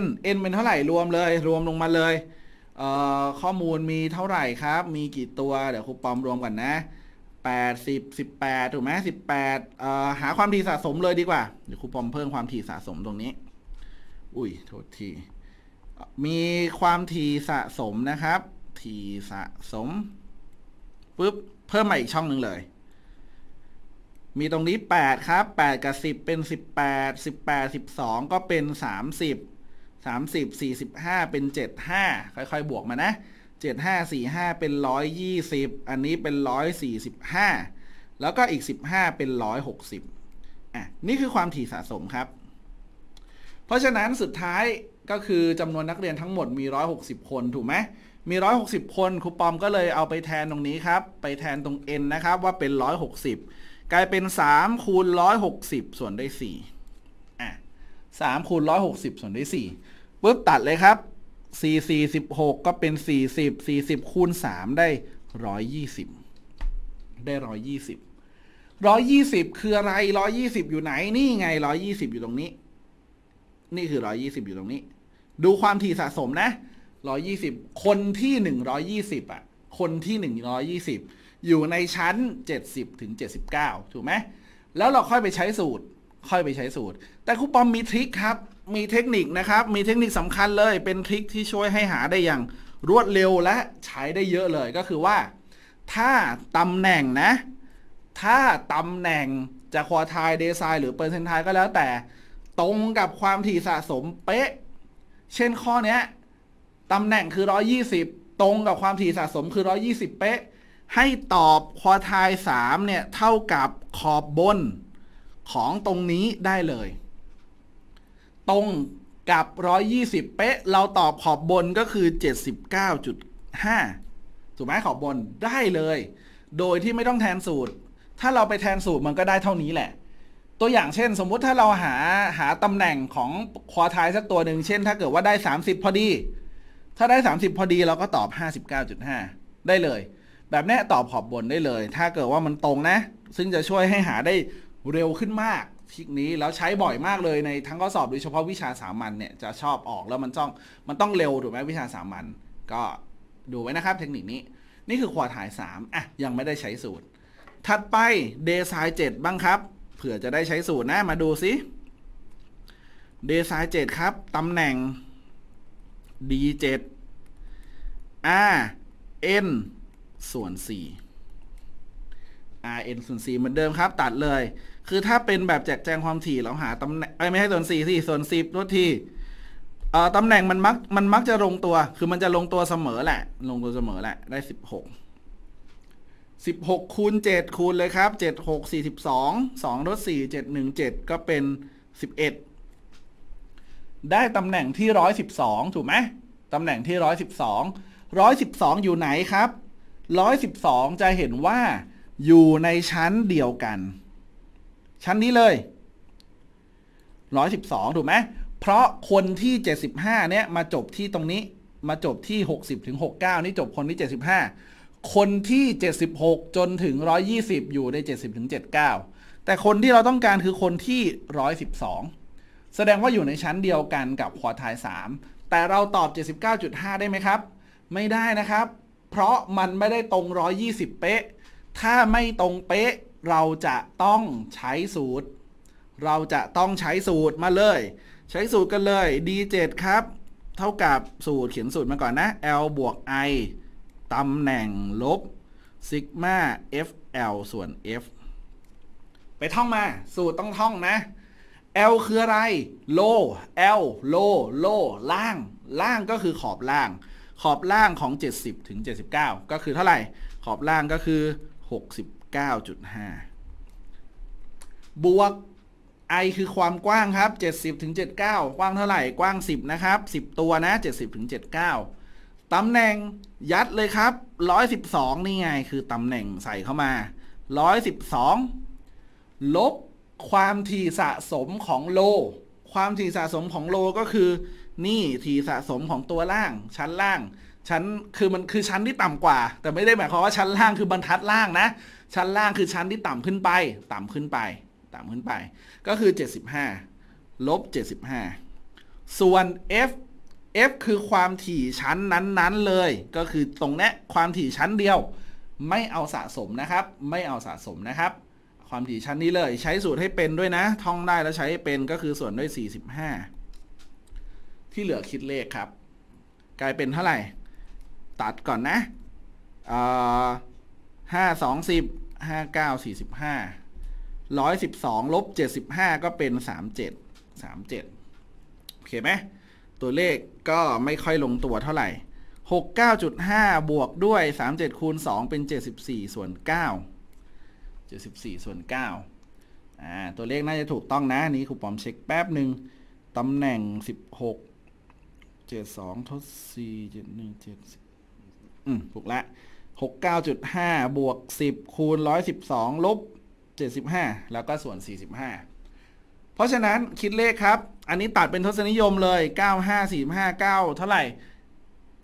N N เป็นเท่าไหร่รวมเลยรวมลงมาเลยข้อมูลมีเท่าไหร่ครับ มีกี่ตัวเดี๋ยวครูปอมรวมก่อนนะแปดสิบสิบแปดถูกไหมสิบแปดหาความถี่สะสมเลยดีกว่า เดี๋ยวครูปอมเพิ่มความถี่สะสมตรงนี้ อุ้ยโทษที มีความถี่สะสมนะครับถี่สะสมปุ๊บเพิ่มมาอีกช่องหนึ่งเลย มีตรงนี้แปดครับแปดกับสิบเป็นสิบแปดสิบแปดสิบสองก็เป็นสามสิบสามสิบสี่สิบห้าเป็นเจ็ดห้าค่อยๆ บวกมานะเจ็ดห้าสี่ห้าเป็นร้อยยี่สิบอันนี้เป็นร้อยสี่สิบห้าแล้วก็อีกสิบห้าเป็นร้อยหกสิบอ่ะนี่คือความถี่สะสมครับ เพราะฉะนั้นสุดท้ายก็คือจำนวนนักเรียนทั้งหมดมี 160 คนถูกไหมมี 160 คนครูปอมก็เลยเอาไปแทนตรงนี้ครับ ไปแทนตรง n นะครับว่าเป็น 160 กลายเป็น3คูณ160 ส่วนด้วย4อ่ะ3คูณ160ส่วนด้วย4ปุ๊บตัดเลยครับ4 4 16 ก็เป็น 40 40 คูณ 3 ได้ 120 ได้ 120 120 คืออะไร 120 อยู่ไหน นี่ไง 120 อยู่ตรงนี้ นี่คือ 120 อยู่ตรงนี้ ดูความถี่สะสมนะ 120 คนที่ 120อ่ะ คนที่ 120 อยู่ในชั้น 70 ถึง 79 ถูกไหม แล้วเราค่อยไปใช้สูตร ค่อยไปใช้สูตร แต่ครูปอมมีทริคครับมีเทคนิคนะครับ มีเทคนิคสำคัญเลย เป็นทริคที่ช่วยให้หาได้อย่างรวดเร็วและใช้ได้เยอะเลย ก็คือว่า ถ้าตำแหน่งนะ ถ้าตำแหน่ง จะควอทายเดซายหรือเปอร์เซนทายก็แล้วแต่ตรงกับความถี่สะสมเป๊ะ เช่นข้อนี้ตำแหน่งคือ 120 ตรงกับความถี่สะสมคือ 120 เป๊ะ ให้ตอบควอทาย3เนี่ยเท่ากับขอบบนของตรงนี้ได้เลยตรงกับ 120 เป๊ะ เราตอบขอบบนก็คือ 79.5 ถูกไหมขอบบนได้เลย โดยที่ไม่ต้องแทนสูตร ถ้าเราไปแทนสูตรมันก็ได้เท่านี้แหละ ตัวอย่างเช่น สมมุติถ้าเราหาหาตำแหน่งของควอไทสักตัวหนึ่ง เช่น ถ้าเกิดว่าได้ 30 พอดี ถ้าได้ 30 พอดีเราก็ตอบ 59.5 ได้เลย แบบนี้ตอบขอบบนได้เลย ถ้าเกิดว่ามันตรงนะ ซึ่งจะช่วยให้หาได้เร็วขึ้นมากทิคนี้แล้วใช้บ่อยมากเลย ในทั้งข้อสอบโดยเฉพาะวิชาสามัญเนี่ย จะชอบออกแล้วมันต้องมันต้องเร็วถูกไหมวิชาสามัญก็ดูไว้นะครับเทคนิคนี้ นี่คือควอถ่าย 3 อ่ะ ยังไม่ได้ใช้สูตร ถัดไปเดซาย7บ้างครับ เผื่อจะได้ใช้สูตรนะ มาดูซิเดซาย7ครับ ตำแหน่ง d7 r n ส่วน4 r n ส่วน4เหมือนเดิมครับ ตัดเลยคือถ้าเป็นแบบแจกแจงความถี่เราหาตำแหน่งไม่ใช่ส่วนสี่สี่ส่วนสิบทุกที่ตำแหน่งมันมักมันมักจะลงตัว คือมันจะลงตัวเสมอแหละ ลงตัวเสมอแหละ ได้สิบหกสิบหกคูณเจ็ดคูณเลยครับเจ็ดหกสี่สิบสองสองลดสี่เจ็ดหนึ่งเจ็ดก็เป็นสิบเอ็ดได้ตำแหน่งที่ร้อยสิบสองถูกไหม ตำแหน่งที่ร้อยสิบสองร้อยสิบสองอยู่ไหนครับร้อยสิบสองจะเห็นว่าอยู่ในชั้นเดียวกันชั้นนี้เลย112 ถูกไหม เพราะคนที่ 75 เนี่ยมาจบที่ตรงนี้ มาจบที่ 60ถึง69 นี่จบคนที่ 75 คนที่ 76 จนถึง 120 อยู่ใน 70ถึง79 แต่คนที่เราต้องการคือคนที่112 แสดงว่าอยู่ในชั้นเดียวกันกับคอทาย 3 แต่เราตอบ 79.5 ได้ไหมครับ ไม่ได้นะครับ เพราะมันไม่ได้ตรง 120 เป๊ะ ถ้าไม่ตรงเป๊ะเราจะต้องใช้สูตร เราจะต้องใช้สูตรมาเลย ใช้สูตรกันเลย d7 ครับ เท่ากับสูตรเขียนสูตรมาก่อนนะ l บวก i ตำแหน่งลบซิกมา fl ส่วน f ไปท่องมา สูตรต้องท่องนะ L คืออะไรโล L โล โล ล่าง ล่างก็คือขอบล่าง ขอบล่างของ 70ถึง79 ก็คือเท่าไหร่ ขอบล่างก็คือ69 9.5บวก i คือความกว้างครับ 70ถึง79 กว้างเท่าไหร่กว้าง 10 นะครับ 10 ตัวนะ 70ถึง79ตำแหน่งยัดเลยครับ 112นี่ไง คือตำแหน่งใส่เข้ามา 112 ลบความถี่สะสมของโล ความถี่สะสมของโลก็คือนี่ถี่สะสมของตัวล่างชั้นล่างชั้นคือมันคือชั้นที่ต่ำกว่า แต่ไม่ได้หมายความว่าชั้นล่างคือบรรทัดล่างนะชั้นล่างคือชั้นที่ต่ำขึ้นไป ต่ำขึ้นไป ต่ำขึ้นไป ก็คือ 75ลบ75 ส่วน f f คือความถี่ชั้นนั้นๆเลย ก็คือตรงนี้ความถี่ชั้นเดียว ไม่เอาสะสมนะครับ ไม่เอาสะสมนะครับ ความถี่ชั้นนี้เลย ใช้สูตรให้เป็นด้วยนะ ท่องได้แล้วใช้ให้เป็น ก็คือส่วนด้วย 45 ที่เหลือคิดเลขครับ กลายเป็นเท่าไหร่ ตัดก่อนนะห้าสองสิบห้าเก้าสี่สิบห้าร้อยสิบสองลบเจ็ดสิบห้าก็เป็นสามเจ็ดสามเจ็ดโอเคไหมตัวเลขก็ไม่ค่อยลงตัวเท่าไหร่หกเก้าจุดห้าบวกด้วยสามเจ็ดคูณสองเป็นเจ็ดสิบสี่ส่วนเก้าเจ็ดสิบสี่ส่วนเก้าอ่าตัวเลขน่าจะถูกต้องนะนี้ครูปอมเช็คแป๊บหนึ่งตำแหน่งสิบหกเจ็ดสองทศสี่เจ็ดหนึ่งเจ็ดอืมถูกละ69.5 บวก 10คูณ112ลบ75 แล้วก็ส่วน 45 เพราะฉะนั้นคิดเลขครับ อันนี้ตัดเป็นทศนิยมเลย 95 45 9 เท่าไหร่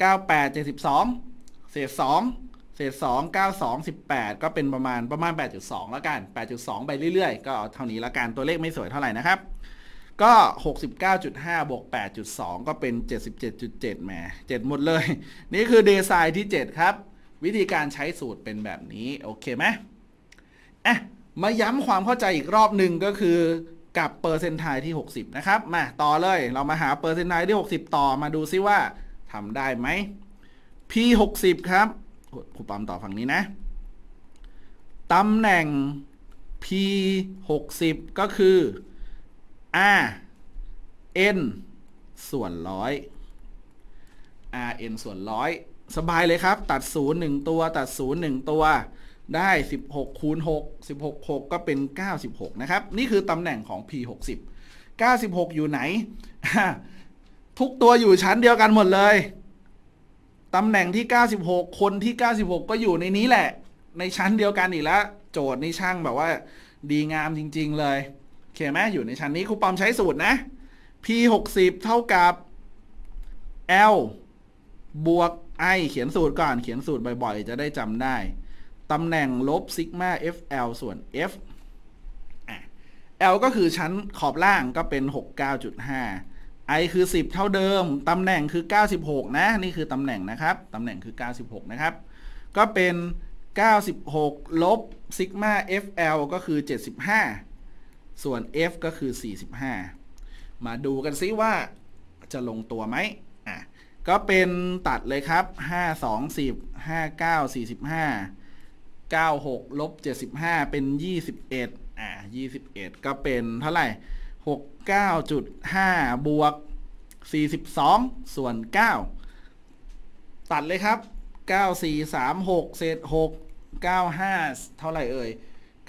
98 72 เศษ 2 เศษ 2 92 18 ก็เป็นประมาณประมาณ 8.2 แล้วกัน 8.2 ไปเรื่อย ๆ ก็เท่านี้ แล้วกันตัวเลขไม่สวยเท่าไหร่นะครับ ก็ 69.5บวก8.2 ก็เป็น 77.7แหม7หมดเลย นี่คือเดซายที่ 7 ครับวิธีการใช้สูตรเป็นแบบนี้ โอเคไหมอ่ะมาย้ำความเข้าใจอีกรอบหนึ่งก็คือกับเปอร์เซนต์ไทที่ 60 นะครับ มา ต่อ เลย เรามาหาเปอร์เซนต์ไทที่ 60 ต่อมาดูซิว่าทำได้ไหม p 60ครับครูปามต่อฝั่งนี้นะตำแหน่ง p 60ก็คือ r n ส่วนร้อย r n ส่วนร้อยสบายเลยครับ ตัดศูนย์หนึ่งตัวตัดศูนย์หนึ่งตัวได้สิบหกคูณหกสิบหกหกก็เป็นเก้าสิบหกนะครับ นี่คือตำแหน่งของ p หกสิบเก้าสิบหกอยู่ไหน ทุกตัวอยู่ชั้นเดียวกันหมดเลยตำแหน่งที่ 96 คนที่ 96 ก็อยู่ในนี้แหละ ในชั้นเดียวกันอีกแล้ว โจทย์นี่ช่างแบบว่า ดีงามจริง ๆ เลยเขียไหมอยู่ในชั้นนี้ครูปอมใช้สูตรนะ p 60เท่ากับ l บวกไอเขียนสูตรก่อนเขียนสูตร บ่อยๆ จะได้จำได้ ตำแหน่งลบซิกมา FL ส่วน F L ก็คือชั้นขอบล่างก็เป็น 69.5 I คือ 10 เท่าเดิม ตำแหน่งคือ 96 นะ นี่คือตำแหน่งนะครับ ตำแหน่งคือ 96 นะครับ ก็เป็น 96 ลบซิกมา FL ก็คือ 75 ส่วน F ก็คือ 45 มาดูกันซิว่าจะลงตัวไหมก็เป็นตัดเลยครับ 5 2 10 5 9 45 96ลบ75 เป็น 21อ่า21 ก็เป็นเท่าไหร่ 69.5 บวก 42 ส่วน 9 ตัดเลยครับ 9436เศษ 6 95 เท่าไหร่เอ่ย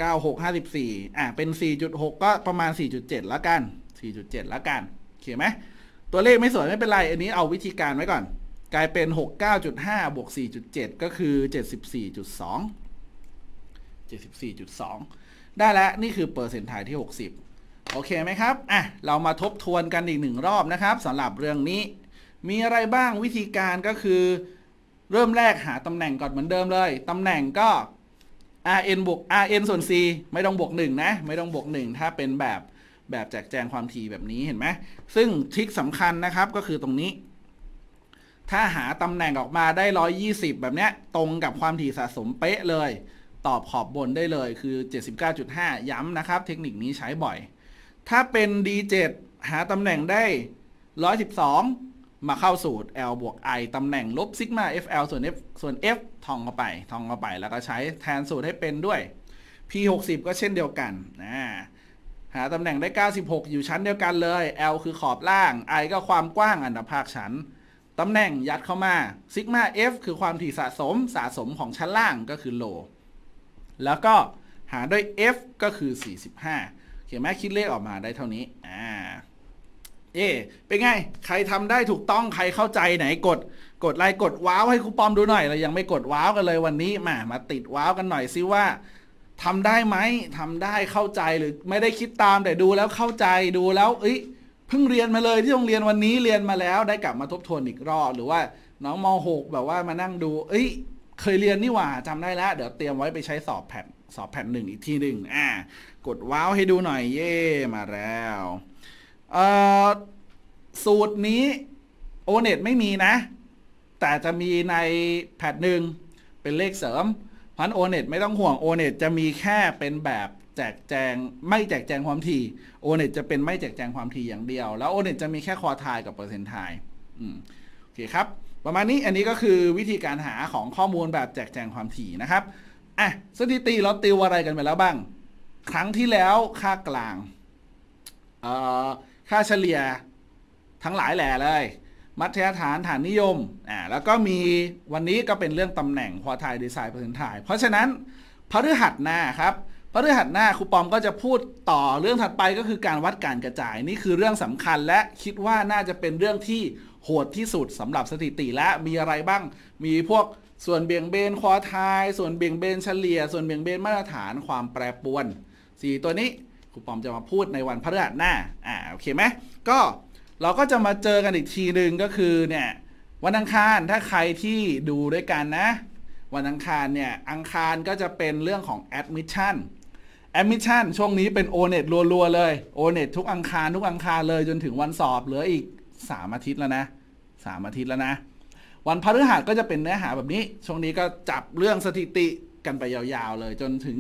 96 54อ่าเป็น 4.6 ก็ประมาณ 4.7แล้วกัน 4.7แล้วกันเขียนไหมตัวเลขไม่สวยไม่เป็นไร อันนี้เอาวิธีการไว้ก่อน กลายเป็น 69.5บวก4.7 ก็คือ 74.2 74.2 ได้แล้ว นี่คือเปอร์เซ็นต์ไทยที่ 60 โอเคไหมครับอ่ะเรามาทบทวนกันอีกหนึ่งรอบนะครับ สำหรับเรื่องนี้ มีอะไรบ้าง วิธีการก็คือ เริ่มแรกหาตำแหน่งก่อนเหมือนเดิมเลย ตำแหน่งก็ rn บวก rn ส่วน c ไม่ต้องบวก1 นะ ไม่ต้องบวก1 ถ้าเป็นแบบแบบแจกแจงความถี่แบบนี้เห็นไหมซึ่งทริคสำคัญนะครับก็คือตรงนี้ ถ้าหาตำแหน่งออกมาได้ 120 แบบนี้ตรงกับความถี่สะสมเป๊ะเลย ตอบขอบบนได้เลยคือ 79.5 ย้ำนะครับ เทคนิคนี้ใช้บ่อย ถ้าเป็น D7 หาตำแหน่งได้ 112 มาเข้าสูตร L บวก I ตำแหน่งลบซิกมา FL ส่วน F ส่วน F ทองเข้าไป ทองเข้าไป แล้วก็ใช้แทนสูตรให้เป็นด้วย P60 ก็เช่นเดียวกันนะหาตำแหน่งได้ 96 อยู่ชั้นเดียวกันเลย L คือขอบล่าง I ก็ความกว้างอันดับภาคชั้น ตำแหน่งยัดเข้ามาซิกมา F คือความถี่สะสม สะสมของชั้นล่างก็คือโลแล้วก็หาด้วย F ก็คือ 45เขียนไหมคิดเลขออกมาได้เท่านี้ อ่าเอ๊เป็นไง ใครทำได้ถูกต้องใครเข้าใจไหนกดกดไลค์กดว้าวให้ครูปอมดูหน่อยเรายังไม่กดว้าวกันเลยวันนี้มามาติดว้าวกันหน่อยซิว่าทำได้ไหม ทำได้เข้าใจหรือไม่ได้คิดตาม แต่ดูแล้วเข้าใจ ดูแล้วเอ้ย เพิ่งเรียนมาเลยที่โรงเรียนวันนี้เรียนมาแล้วได้กลับมาทบทวนอีกรอบหรือว่าน้องม .6 แบบว่ามานั่งดูเอ้ย เคยเรียนนี่หว่าจำได้แล้วเดี๋ยวเตรียมไว้ไปใช้สอบแผ่นสอบแผ่นหนึ่งอีกทีหนึ่งอ่ากดว้าวให้ดูหน่อยเย่มาแล้วเอ่อสูตรนี้โอเน็ตไม่มีนะ แต่จะมีในแผ่นหนึ่งเป็นเลขเสริมพันโอเน็ตไม่ต้องห่วงโอเน็ตจะมีแค่เป็นแบบแจกแจงไม่แจกแจงความถี่โอเน็ตจะเป็นไม่แจกแจงความถี่อย่างเดียว แล้วโอเน็ตจะ มีแค่คอทายกับ เปอร์เซ็นต์ทายโอเคครับ ประมาณนี้อันนี้ก็คือวิธีการหาของข้อมูลแบบแจกแจงความถี่นะครับอ่ะสถิติเราติว อะไรกันไปแล้วบ้าง ครั้งที่แล้วค่ากลางเอ่อค่าเฉลี่ย ทั้งหลายแหล่เลยมัธยฐานฐานนิยมอ่าแล้วก็มีวันนี้ก็เป็นเรื่องตำแหน่งพอทายดีไซน์เปรเนทาย เพราะฉะนั้นพฤหัสหน้าครับ พฤหัสหน้าครูปอมก็จะพูดต่อเรื่องถัดไปก็คือการวัดการกระจายนี่คือเรื่องสำคัญและคิดว่าน่าจะเป็นเรื่องที่โหดที่สุดสำหรับสถิติและมีอะไรบ้าง มีพวกส่วนเบี่ยงเบนคอทายส่วนเบี่ยงเบนเฉลี่ย ส่วนเบี่ยงเบนมาตรฐานความแปรปรวน 4 ตัวนี้ครูปอมจะมาพูดในวันพฤหัสหน้าอ่าโอเคไหมก็เราก็จะมาเจอกันอีกทีหนึ่งก็คือเนี่ยวันอังคารถ้าใครที่ดูด้วยกันนะ วันอังคารเนี่ยอังคารก็จะเป็นเรื่องของ admission admission ช่วงนี้เป็นโอเน็ตรัวๆเลยโอเน็ตทุกอังคารทุกอังคารเลยจนถึงวันสอบเหลืออีก 3 อาทิตย์แล้วนะ3อาทิตย์แล้วนะ วันพฤหัสก็จะเป็นเนื้อหาแบบนี้ช่วงนี้ก็จับเรื่องสถิติกันไปยาว ๆเลย จนถึง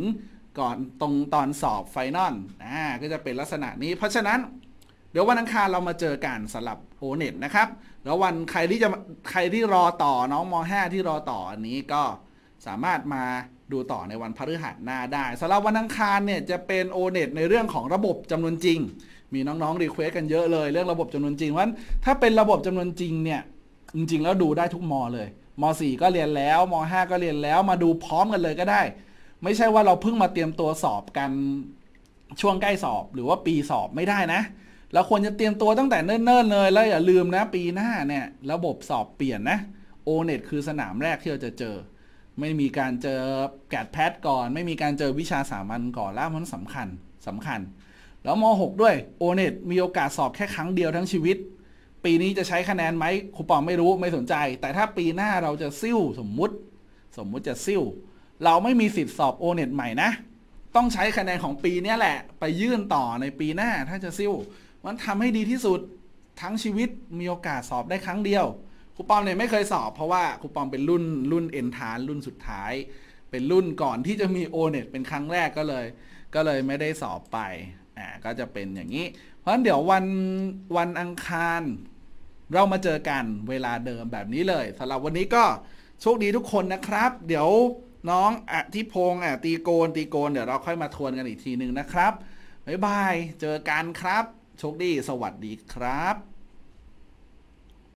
ก่อนตรงตอนสอบไฟนอลอ่าก็จะเป็นลักษณะนี้ เพราะฉะนั้นเดี๋ยววันอังคารเรามาเจอกันสำหรับโอเน็ตนะครับแล้ววันใครที่จะใครที่รอต่อน้องม .5 ที่รอต่ออันนี้ก็สามารถมาดูต่อในวันพฤหัสหน้าได้สำหรับวันอังคารเนี่ยจะเป็นโอเน็ในเรื่องของระบบจำนวนจริง มีน้องๆรีเควสกันเยอะเลยเรื่องระบบจำนวนจริงเพราะถ้าเป็นระบบจำนวนจริงเนี่ยจริง ๆ แล้วดูได้ทุกมอเลยม .4 ก็เรียนแล้วม .5 ก็เรียนแล้วมาดูพร้อมกันเลยก็ได้ ไม่ใช่ว่าเราเพิ่งมาเตรียมตัวสอบกันช่วงใกล้สอบหรือว่าปีสอบไม่ได้นะเราควรจะเตรียมตัวตั้งแต่เนิ่นๆเลยแล้วอย่าลืมนะปีหน้าเนี่ย ระบบสอบเปลี่ยนนะโอเน็ตคือสนามแรกที่เราจะเจอ ไม่มีการเจอแกดแพทก่อน ไม่มีการเจอวิชาสามัญก่อนแล้วมันสำคัญสำคัญแล้วม .6 ด้วยโอเน็ตมีโอกาสสอบแค่ครั้งเดียวทั้งชีวิต ปีนี้จะใช้คะแนนไหมครูปอมไม่รู้ไม่สนใจ แต่ถ้าปีหน้าเราจะซิ่วสมมุติ สมมุติจะซิ่วเราไม่มีสิทธิ์สอบโอเน็ตใหม่นะต้องใช้คะแนนของปีนี้แหละไปยื่นต่อในปีหน้าถ้าจะซิ่วมันทำให้ดีที่สุดทั้งชีวิตมีโอกาสสอบได้ครั้งเดียวครูปอมเนี่ยไม่เคยสอบเพราะว่าครูปอมเป็นรุ่น รุ่นเอ็นทาน รุ่นสุดท้าย เป็นรุ่นก่อนที่จะมีโอเน็ตเป็นครั้งแรกก็เลยก็เลยไม่ได้สอบไปอ่าก็จะเป็นอย่างนี้ เพราะฉะนั้นเดี๋ยววัน วันอังคาร เรามาเจอกันเวลาเดิมแบบนี้เลยสำหรับวันนี้ก็โชคดีทุกคนนะครับ เดี๋ยวน้องอธิพงศ์อ่ะตีโกนตีโกนเดี๋ยวเราค่อยมาทวนกันอีกทีหนึ่งนะครับบ๊ายบาย เจอกันครับโชคดี สวัสดีครับ